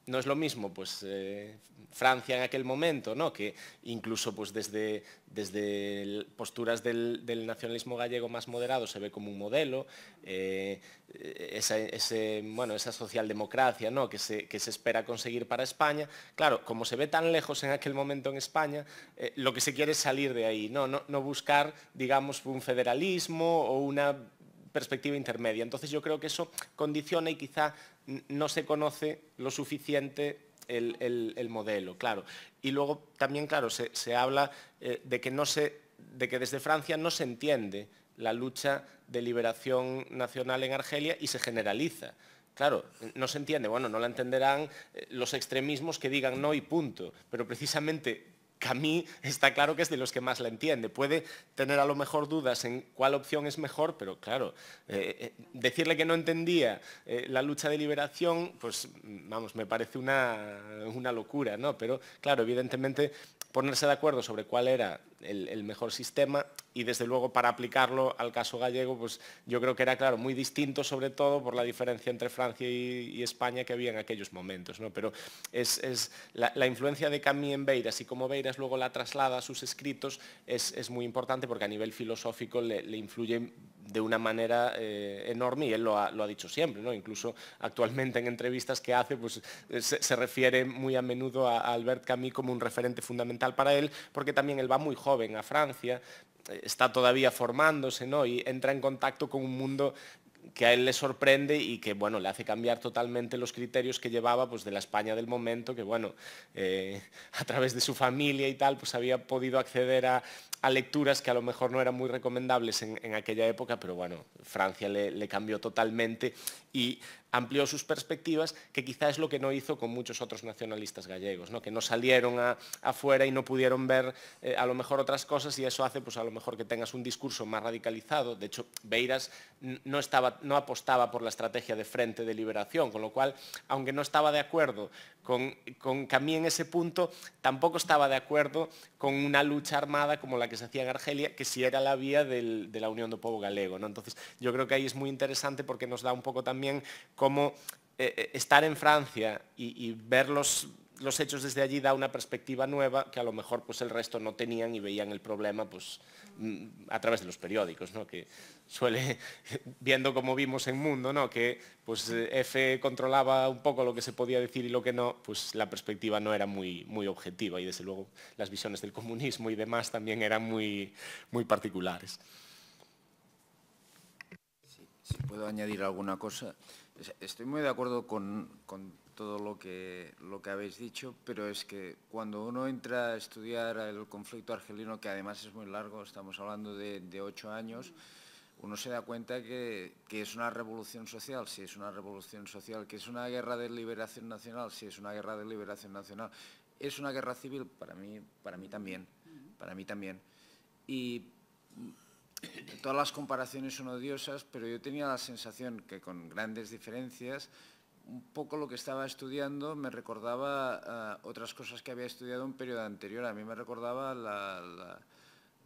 no es lo mismo, pues eh, Francia en aquel momento, ¿no? que incluso pues, desde, desde posturas del, nacionalismo gallego más moderado se ve como un modelo, eh, esa, bueno, esa socialdemocracia ¿no? que, se, que se espera conseguir para España. Claro, como se ve tan lejos en aquel momento en España, eh, lo que se quiere es salir de ahí, ¿no? No, no buscar digamos, un federalismo o una perspectiva intermedia. Entonces yo creo que eso condiciona y quizá no se conoce lo suficiente el, modelo, claro. Y luego también, claro, se, habla eh, de, que no de que desde Francia no se entiende la lucha de liberación nacional en Argelia y se generaliza. Claro, no se entiende, bueno, no la entenderán eh, los extremismos que digan no y punto, pero precisamente a mí está claro que es de los que más la entiende. Puede tener a lo mejor dudas en cuál opción es mejor, pero claro, eh, eh, decirle que no entendía eh, la lucha de liberación, pues vamos, me parece una, una locura, ¿no? Pero claro, evidentemente ponerse de acuerdo sobre cuál era el, mejor sistema y desde luego para aplicarlo al caso gallego, pues yo creo que era claro, muy distinto sobre todo por la diferencia entre Francia y, España que había en aquellos momentos, ¿no? pero es, la, influencia de Camille en Beiras y como Beiras luego la traslada a sus escritos es, muy importante porque a nivel filosófico le, influye de una manera eh, enorme y él lo ha, dicho siempre, ¿no? incluso actualmente en entrevistas que hace pues, eh, se, refiere muy a menudo a, Albert Camus como un referente fundamental para él porque también él va muy joven venga a Francia, eh, está todavía formándose ¿no? y entra en contacto con un mundo que a él le sorprende y que bueno, le hace cambiar totalmente los criterios que llevaba pues, de la España del momento, que bueno, eh, a través de su familia y tal, pues había podido acceder a, a lecturas que a lo mejor no eran muy recomendables en, aquella época, pero bueno, Francia le, cambió totalmente y amplió sus perspectivas, que quizá es lo que no hizo con muchos otros nacionalistas gallegos, ¿no? que no salieron a, afuera y no pudieron ver eh, a lo mejor otras cosas y eso hace pues a lo mejor que tengas un discurso más radicalizado. De hecho, Beiras no, estaba, no apostaba por la estrategia de frente de liberación, con lo cual, aunque no estaba de acuerdo con, con mí en ese punto tampoco estaba de acuerdo con una lucha armada como la que se hacía en Argelia, que si era la vía de la Unión de Povo Galego. ¿no? Entonces, yo creo que ahí es muy interesante porque nos da un poco también cómo eh, eh, estar en Francia y, y ver los los hechos desde allí da una perspectiva nueva que a lo mejor pues, el resto no tenían y veían el problema pues, mm, a través de los periódicos, ¿no? que suele, viendo como vimos en Mundo, ¿no? que pues, eh, F controlaba un poco lo que se podía decir y lo que no, pues la perspectiva no era muy, muy objetiva y desde luego las visiones del comunismo y demás también eran muy, muy particulares. Si, puedo añadir alguna cosa, estoy muy de acuerdo con todo lo que, lo que habéis dicho, pero es que cuando uno entra a estudiar el conflicto argelino, que además es muy largo, estamos hablando de, ocho años, uno se da cuenta que, que, es una revolución social, si es una revolución social, que es una guerra de liberación nacional, si es una guerra de liberación nacional, es una guerra civil para mí, para mí también, para mí también. Y todas las comparaciones son odiosas, pero yo tenía la sensación que con grandes diferencias un poco lo que estaba estudiando me recordaba eh, otras cosas que había estudiado en un periodo anterior. A mí me recordaba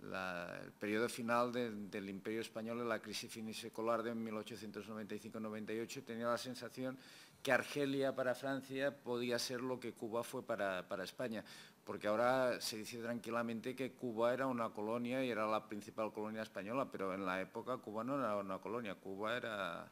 el periodo final del Imperio Español, la crisis finisecolar de 1895-98. Tenía la sensación que Argelia para Francia podía ser lo que Cuba fue para, para España, porque ahora se dice tranquilamente que Cuba era una colonia y era la principal colonia española, pero en la época Cuba no era una colonia, Cuba era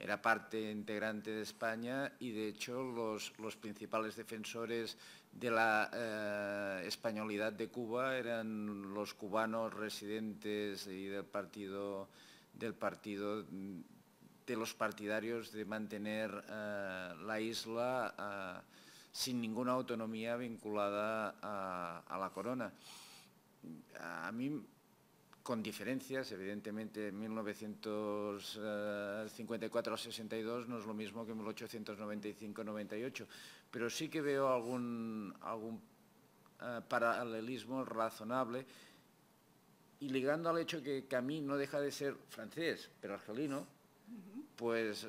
era parte integrante de España y de hecho los, principales defensores de la eh, españolidad de Cuba eran los cubanos residentes y del partido, del partido mm, de los partidarios de mantener eh, la isla eh, sin ninguna autonomía vinculada a, a la corona. A mí con diferencias, evidentemente 1954 62 eh, no es lo mismo que 1895-98, pero sí que veo algún, eh, paralelismo razonable y ligando al hecho que Camille no deja de ser francés, pero argelino, pues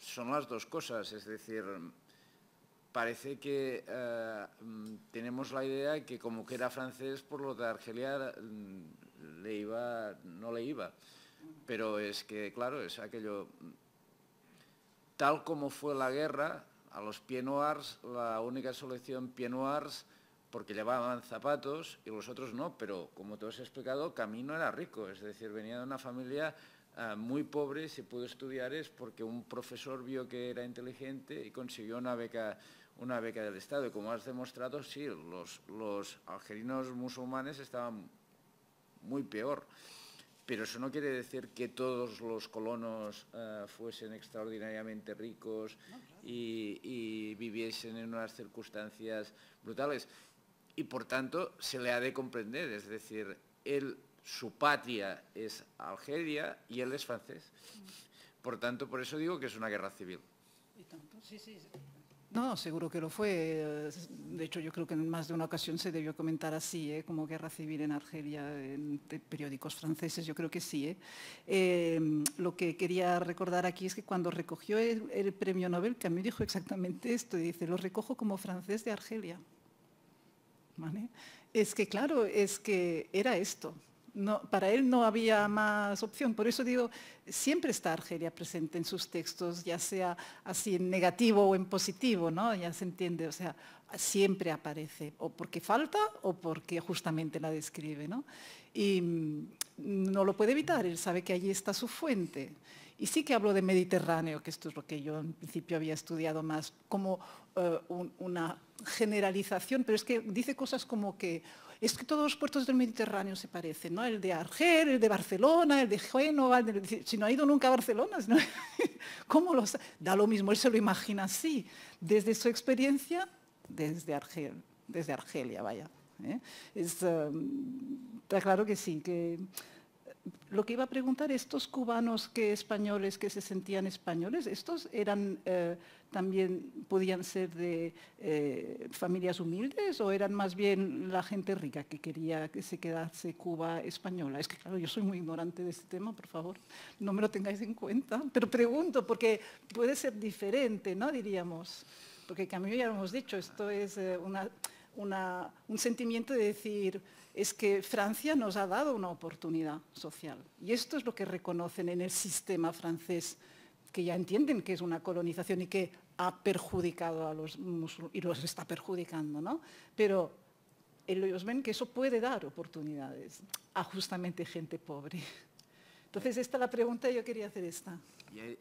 son las dos cosas, es decir, parece que eh, tenemos la idea que como que era francés, por lo de Argelia... Mm, le iba, no le iba. Pero es que, claro, es aquello... Tal como fue la guerra, a los pienoirs, la única solución, pienoirs, porque llevaban zapatos y los otros no, pero como te os he explicado, Camino era rico, es decir, venía de una familia ah, muy pobre, se pudo estudiar es porque un profesor vio que era inteligente y consiguió una beca, una beca del Estado. Y como has demostrado, sí, los, los algerinos musulmanes estaban muy peor. Pero eso no quiere decir que todos los colonos eh, fuesen extraordinariamente ricos y, viviesen en unas circunstancias brutales. Y por tanto se le ha de comprender, es decir, él, su patria es Algeria y él es francés. Mm. Por tanto, por eso digo que es una guerra civil. No, seguro que lo fue. De hecho, yo creo que en más de una ocasión se debió comentar así, ¿eh? como guerra civil en Argelia, en periódicos franceses, yo creo que sí. ¿eh? Em, lo que quería recordar aquí es que cuando recogió el, premio Nobel, que a me dijo exactamente esto, dice, lo recojo como francés de Argelia. Es que, claro, es que era esto para él no había más opción. Por eso digo, siempre está Argelia presente en sus textos, ya sea así en negativo o en positivo, ¿no? Ya se entiende, o sea, siempre aparece, o porque falta o porque justamente la describe, ¿no? Y mm, no lo puede evitar, él sabe que allí está su fuente. Y sí que hablo de Mediterráneo, que esto es lo que yo en principio había estudiado más, como eh, una generalización, pero es que dice cosas como que es que todos los puertos del Mediterráneo se parecen, ¿no? El de Argel, el de Barcelona, el de Génova, si no ha ido nunca a Barcelona, ¿cómo lo sabe? Da lo mismo, él se lo imagina así, desde su experiencia, desde Argel, desde Argelia, vaya. ¿eh? Eh, está claro que sí, que lo que iba a preguntar, estos cubanos que españoles, que se sentían españoles, estos eran eh, también, podían ser de eh, familias humildes o eran más bien la gente rica que quería que se quedase Cuba española. Es que claro, yo soy muy ignorante de este tema, por favor, no me lo tengáis en cuenta, pero pregunto porque puede ser diferente, ¿no? Diríamos, porque Camilo ya lo hemos dicho, esto es eh, un sentimiento de decir es que Francia nos ha dado una oportunidad social. Y esto es lo que reconocen en el sistema francés, que ya entienden que es una colonización y que ha perjudicado a los musulmanes y los está perjudicando, ¿no? Pero ellos ven que eso puede dar oportunidades a justamente gente pobre. Entonces, esta es la pregunta yo quería hacer esta.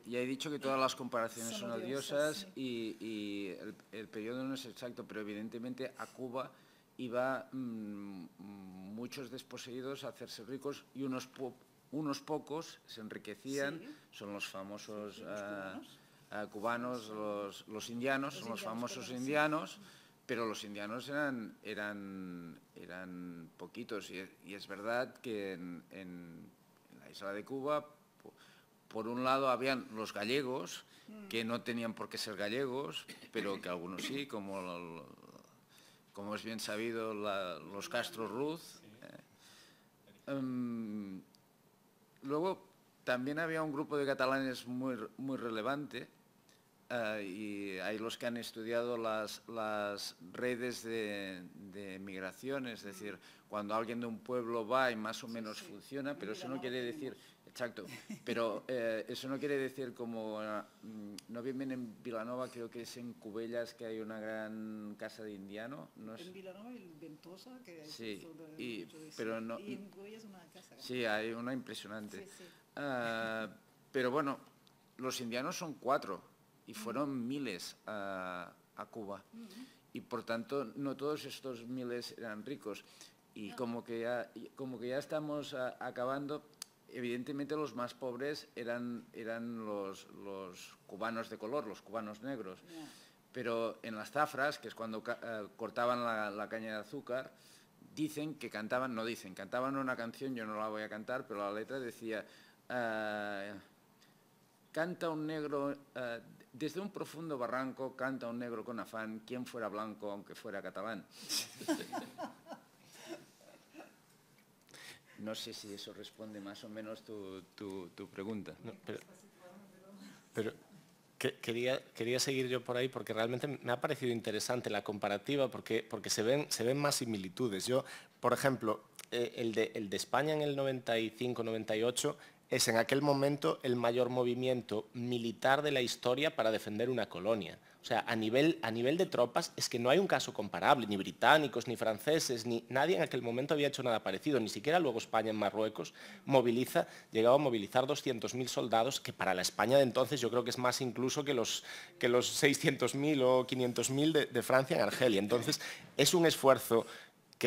Ya he, dicho que todas las comparaciones son, odiosas, y, el periodo no es exacto, pero evidentemente a Cuba iba mm, muchos desposeídos a hacerse ricos y unos, unos pocos se enriquecían, son los famosos ah, cubanos, ah, los, indianos, son los famosos indianos, pero los indianos eran, eran, eran poquitos y es, verdad que en, en, la isla de Cuba, por un lado habían los gallegos, mm. que no tenían por qué ser gallegos, pero que algunos sí, como como es bien sabido, los Castro Ruz. Eh, em, luego también había un grupo de catalanes muy, relevante eh, y hay los que han estudiado las, redes de, migración, es decir, cuando alguien de un pueblo va y más o menos funciona, pero eso no quiere decir Exacto, pero eh, eso no quiere decir como, mm, no viven en Vilanova, creo que es en Cubellas que hay una gran casa de indiano. En Vilanova el Ventosa, que hay sí, y, pero no, y en Cubellas una casa. Sí, hay una impresionante. Ah, pero bueno, los indianos son cuatro y fueron miles a, Cuba y por tanto no todos estos miles eran ricos y como, que ya, como que ya estamos ah, acabando evidentemente los más pobres eran, eran los, cubanos de color, los cubanos negros. Pero en las zafras, que es cuando eh, cortaban la, caña de azúcar, dicen que cantaban, no dicen, cantaban una canción, yo no la voy a cantar, pero la letra decía, ah, canta un negro, ah, desde un profundo barranco canta un negro con afán, quien fuera blanco, aunque fuera catalán. No sé si eso responde más o menos tu, tu, pregunta. pero, quería, seguir yo por ahí porque realmente me ha parecido interesante la comparativa porque, se, ven, más similitudes. Yo, por ejemplo, eh, el, de, el de España en el 95-98 es en aquel momento el mayor movimiento militar de la historia para defender una colonia. O sea, a nivel, a nivel de tropas es que no hay un caso comparable, ni británicos, ni franceses, ni nadie en aquel momento había hecho nada parecido, ni siquiera luego España en Marruecos moviliza, llegaba a movilizar 200.000 soldados, que para la España de entonces yo creo que es más incluso que los, que los 600.000 o 500.000 de, de Francia en Argelia. Entonces, es un esfuerzo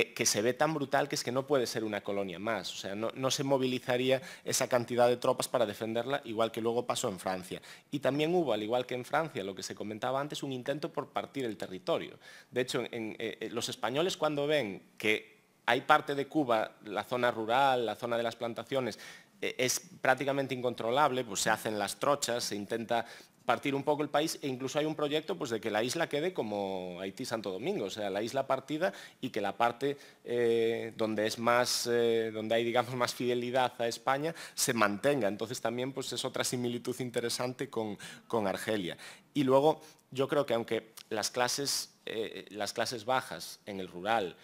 que, se ve tan brutal que es que no puede ser una colonia más. O sea, no, se movilizaría esa cantidad de tropas para defenderla, igual que luego pasó en Francia. Y también hubo, al igual que en Francia, lo que se comentaba antes, un intento por partir el territorio. De hecho, eh, eh, los españoles cuando ven que hay parte de Cuba, la zona rural, la zona de las plantaciones, eh, es prácticamente incontrolable, pues se hacen las trochas, se intenta partir un poco el país e incluso hay un proyecto pues, de que la isla quede como Haití-Santo Domingo, o sea, la isla partida y que la parte eh, donde, es más, eh, donde hay digamos, más fidelidad a España se mantenga. Entonces también pues, es otra similitud interesante con, Argelia. Y luego yo creo que aunque las clases, eh, las clases bajas en el rural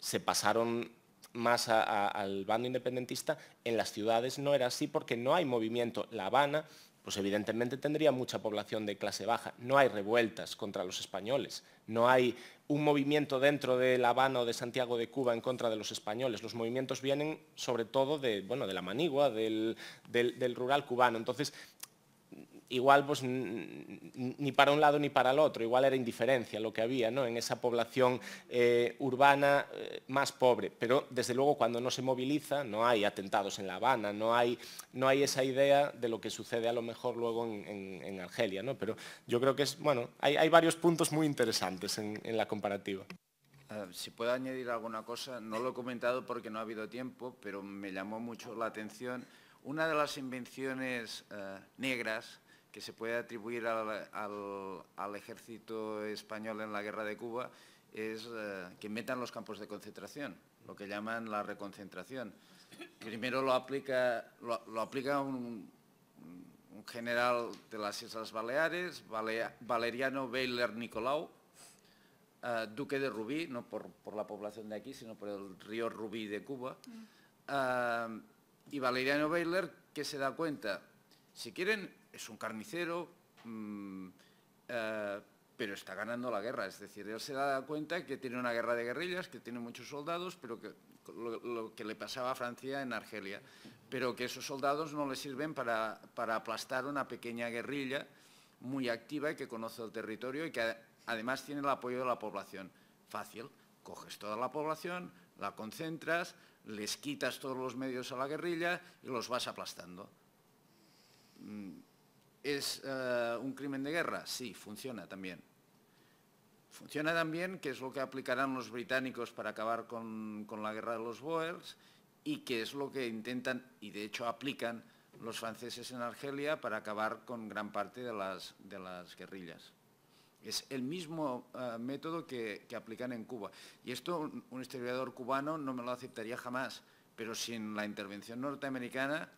se pasaron más al bando independentista, en las ciudades no era así porque no hay movimiento. La Habana pues evidentemente tendría mucha población de clase baja. No hay revueltas contra los españoles, no hay un movimiento dentro de La Habana o de Santiago de Cuba en contra de los españoles. Los movimientos vienen sobre todo de, bueno, de la manigua, del, rural cubano. Entonces, igual pues, ni para un lado ni para el otro, igual era indiferencia lo que había en esa población eh, urbana eh, más pobre. Pero desde luego cuando no se moviliza no hay atentados en La Habana, no hay, no hay esa idea de lo que sucede a lo mejor luego en, Argelia. Pero yo creo que es, bueno, hay, varios puntos muy interesantes en, la comparativa. si puedo añadir alguna cosa, no lo he comentado porque no ha habido tiempo, pero me llamó mucho la atención una de las invenciones eh, negras que se puede atribuir al, ejército español en la guerra de Cuba es eh, que metan los campos de concentración, lo que llaman la reconcentración. Primero lo aplica, lo, aplica un, general de las Islas Baleares, Valeriano Bailer Nicolau, eh, duque de Rubí, no por, por, la población de aquí, sino por el río Rubí de Cuba, mm. eh, y Valeriano Bayler que se da cuenta, si quieren es un carnicero, mm, eh, pero está ganando la guerra. Es decir, él se da cuenta que tiene una guerra de guerrillas, que tiene muchos soldados, pero que lo, que le pasaba a Francia en Argelia, pero que esos soldados no le sirven para, para aplastar una pequeña guerrilla muy activa y que conoce el territorio y que además tiene el apoyo de la población. Fácil, coges toda la población, la concentras, les quitas todos los medios a la guerrilla y los vas aplastando. Mm, ¿Es eh, un crimen de guerra? Sí, funciona también. Funciona también, que es lo que aplicarán los británicos para acabar con, la guerra de los Boers y que es lo que intentan y de hecho aplican los franceses en Argelia para acabar con gran parte de las, guerrillas. Es el mismo eh, método que, aplican en Cuba. Y esto un, un historiador cubano no me lo aceptaría jamás, pero sin la intervención norteamericana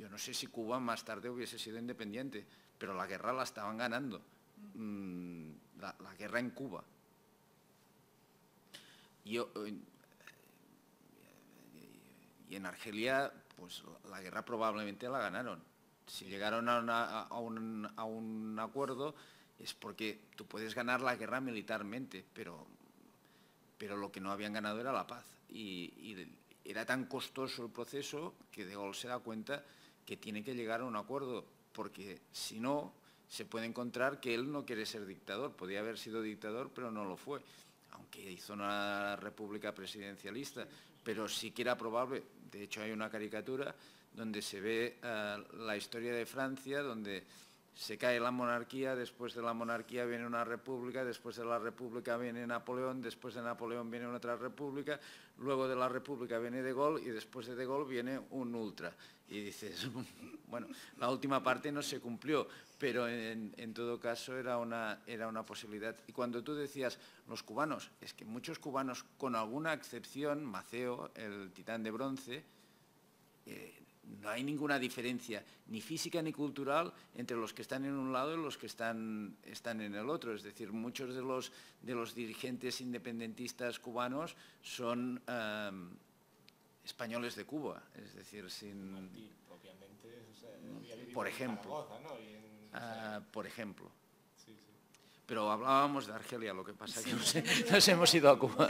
yo no sé si Cuba más tarde hubiese sido independiente, pero la guerra la estaban ganando, mm, la, guerra en Cuba. Eh, y en Argelia, pues la guerra probablemente la ganaron. Si llegaron a, un, acuerdo es porque tú puedes ganar la guerra militarmente, pero lo que no habían ganado era la paz. Y, era tan costoso el proceso que De gol se da cuenta que tiene que llegar a un acuerdo, porque si no, se puede encontrar que él no quiere ser dictador. Podía haber sido dictador, pero no lo fue, aunque hizo una república presidencialista, pero sí que era probable. De hecho, hay una caricatura donde se ve eh, la historia de Francia, donde se cae la monarquía, después de la monarquía viene una república, después de la república viene Napoleón, después de Napoleón viene otra república, luego de la república viene De Gaulle y después de De Gaulle viene un ultra y dices, bueno, la última parte no se cumplió, pero en, todo caso era una, era una posibilidad. Y cuando tú decías los cubanos, es que muchos cubanos, con alguna excepción, Maceo, el titán de bronce, eh, no hay ninguna diferencia ni física ni cultural entre los que están en un lado y los que están, están en el otro. Es decir, muchos de los, de los dirigentes independentistas cubanos son... Eh, españoles de Cuba, es decir, sin... o sea, por, ejemplo, ah, por ejemplo. Pero hablábamos de Argelia, lo que pasa es que nos, nos hemos ido a Cuba.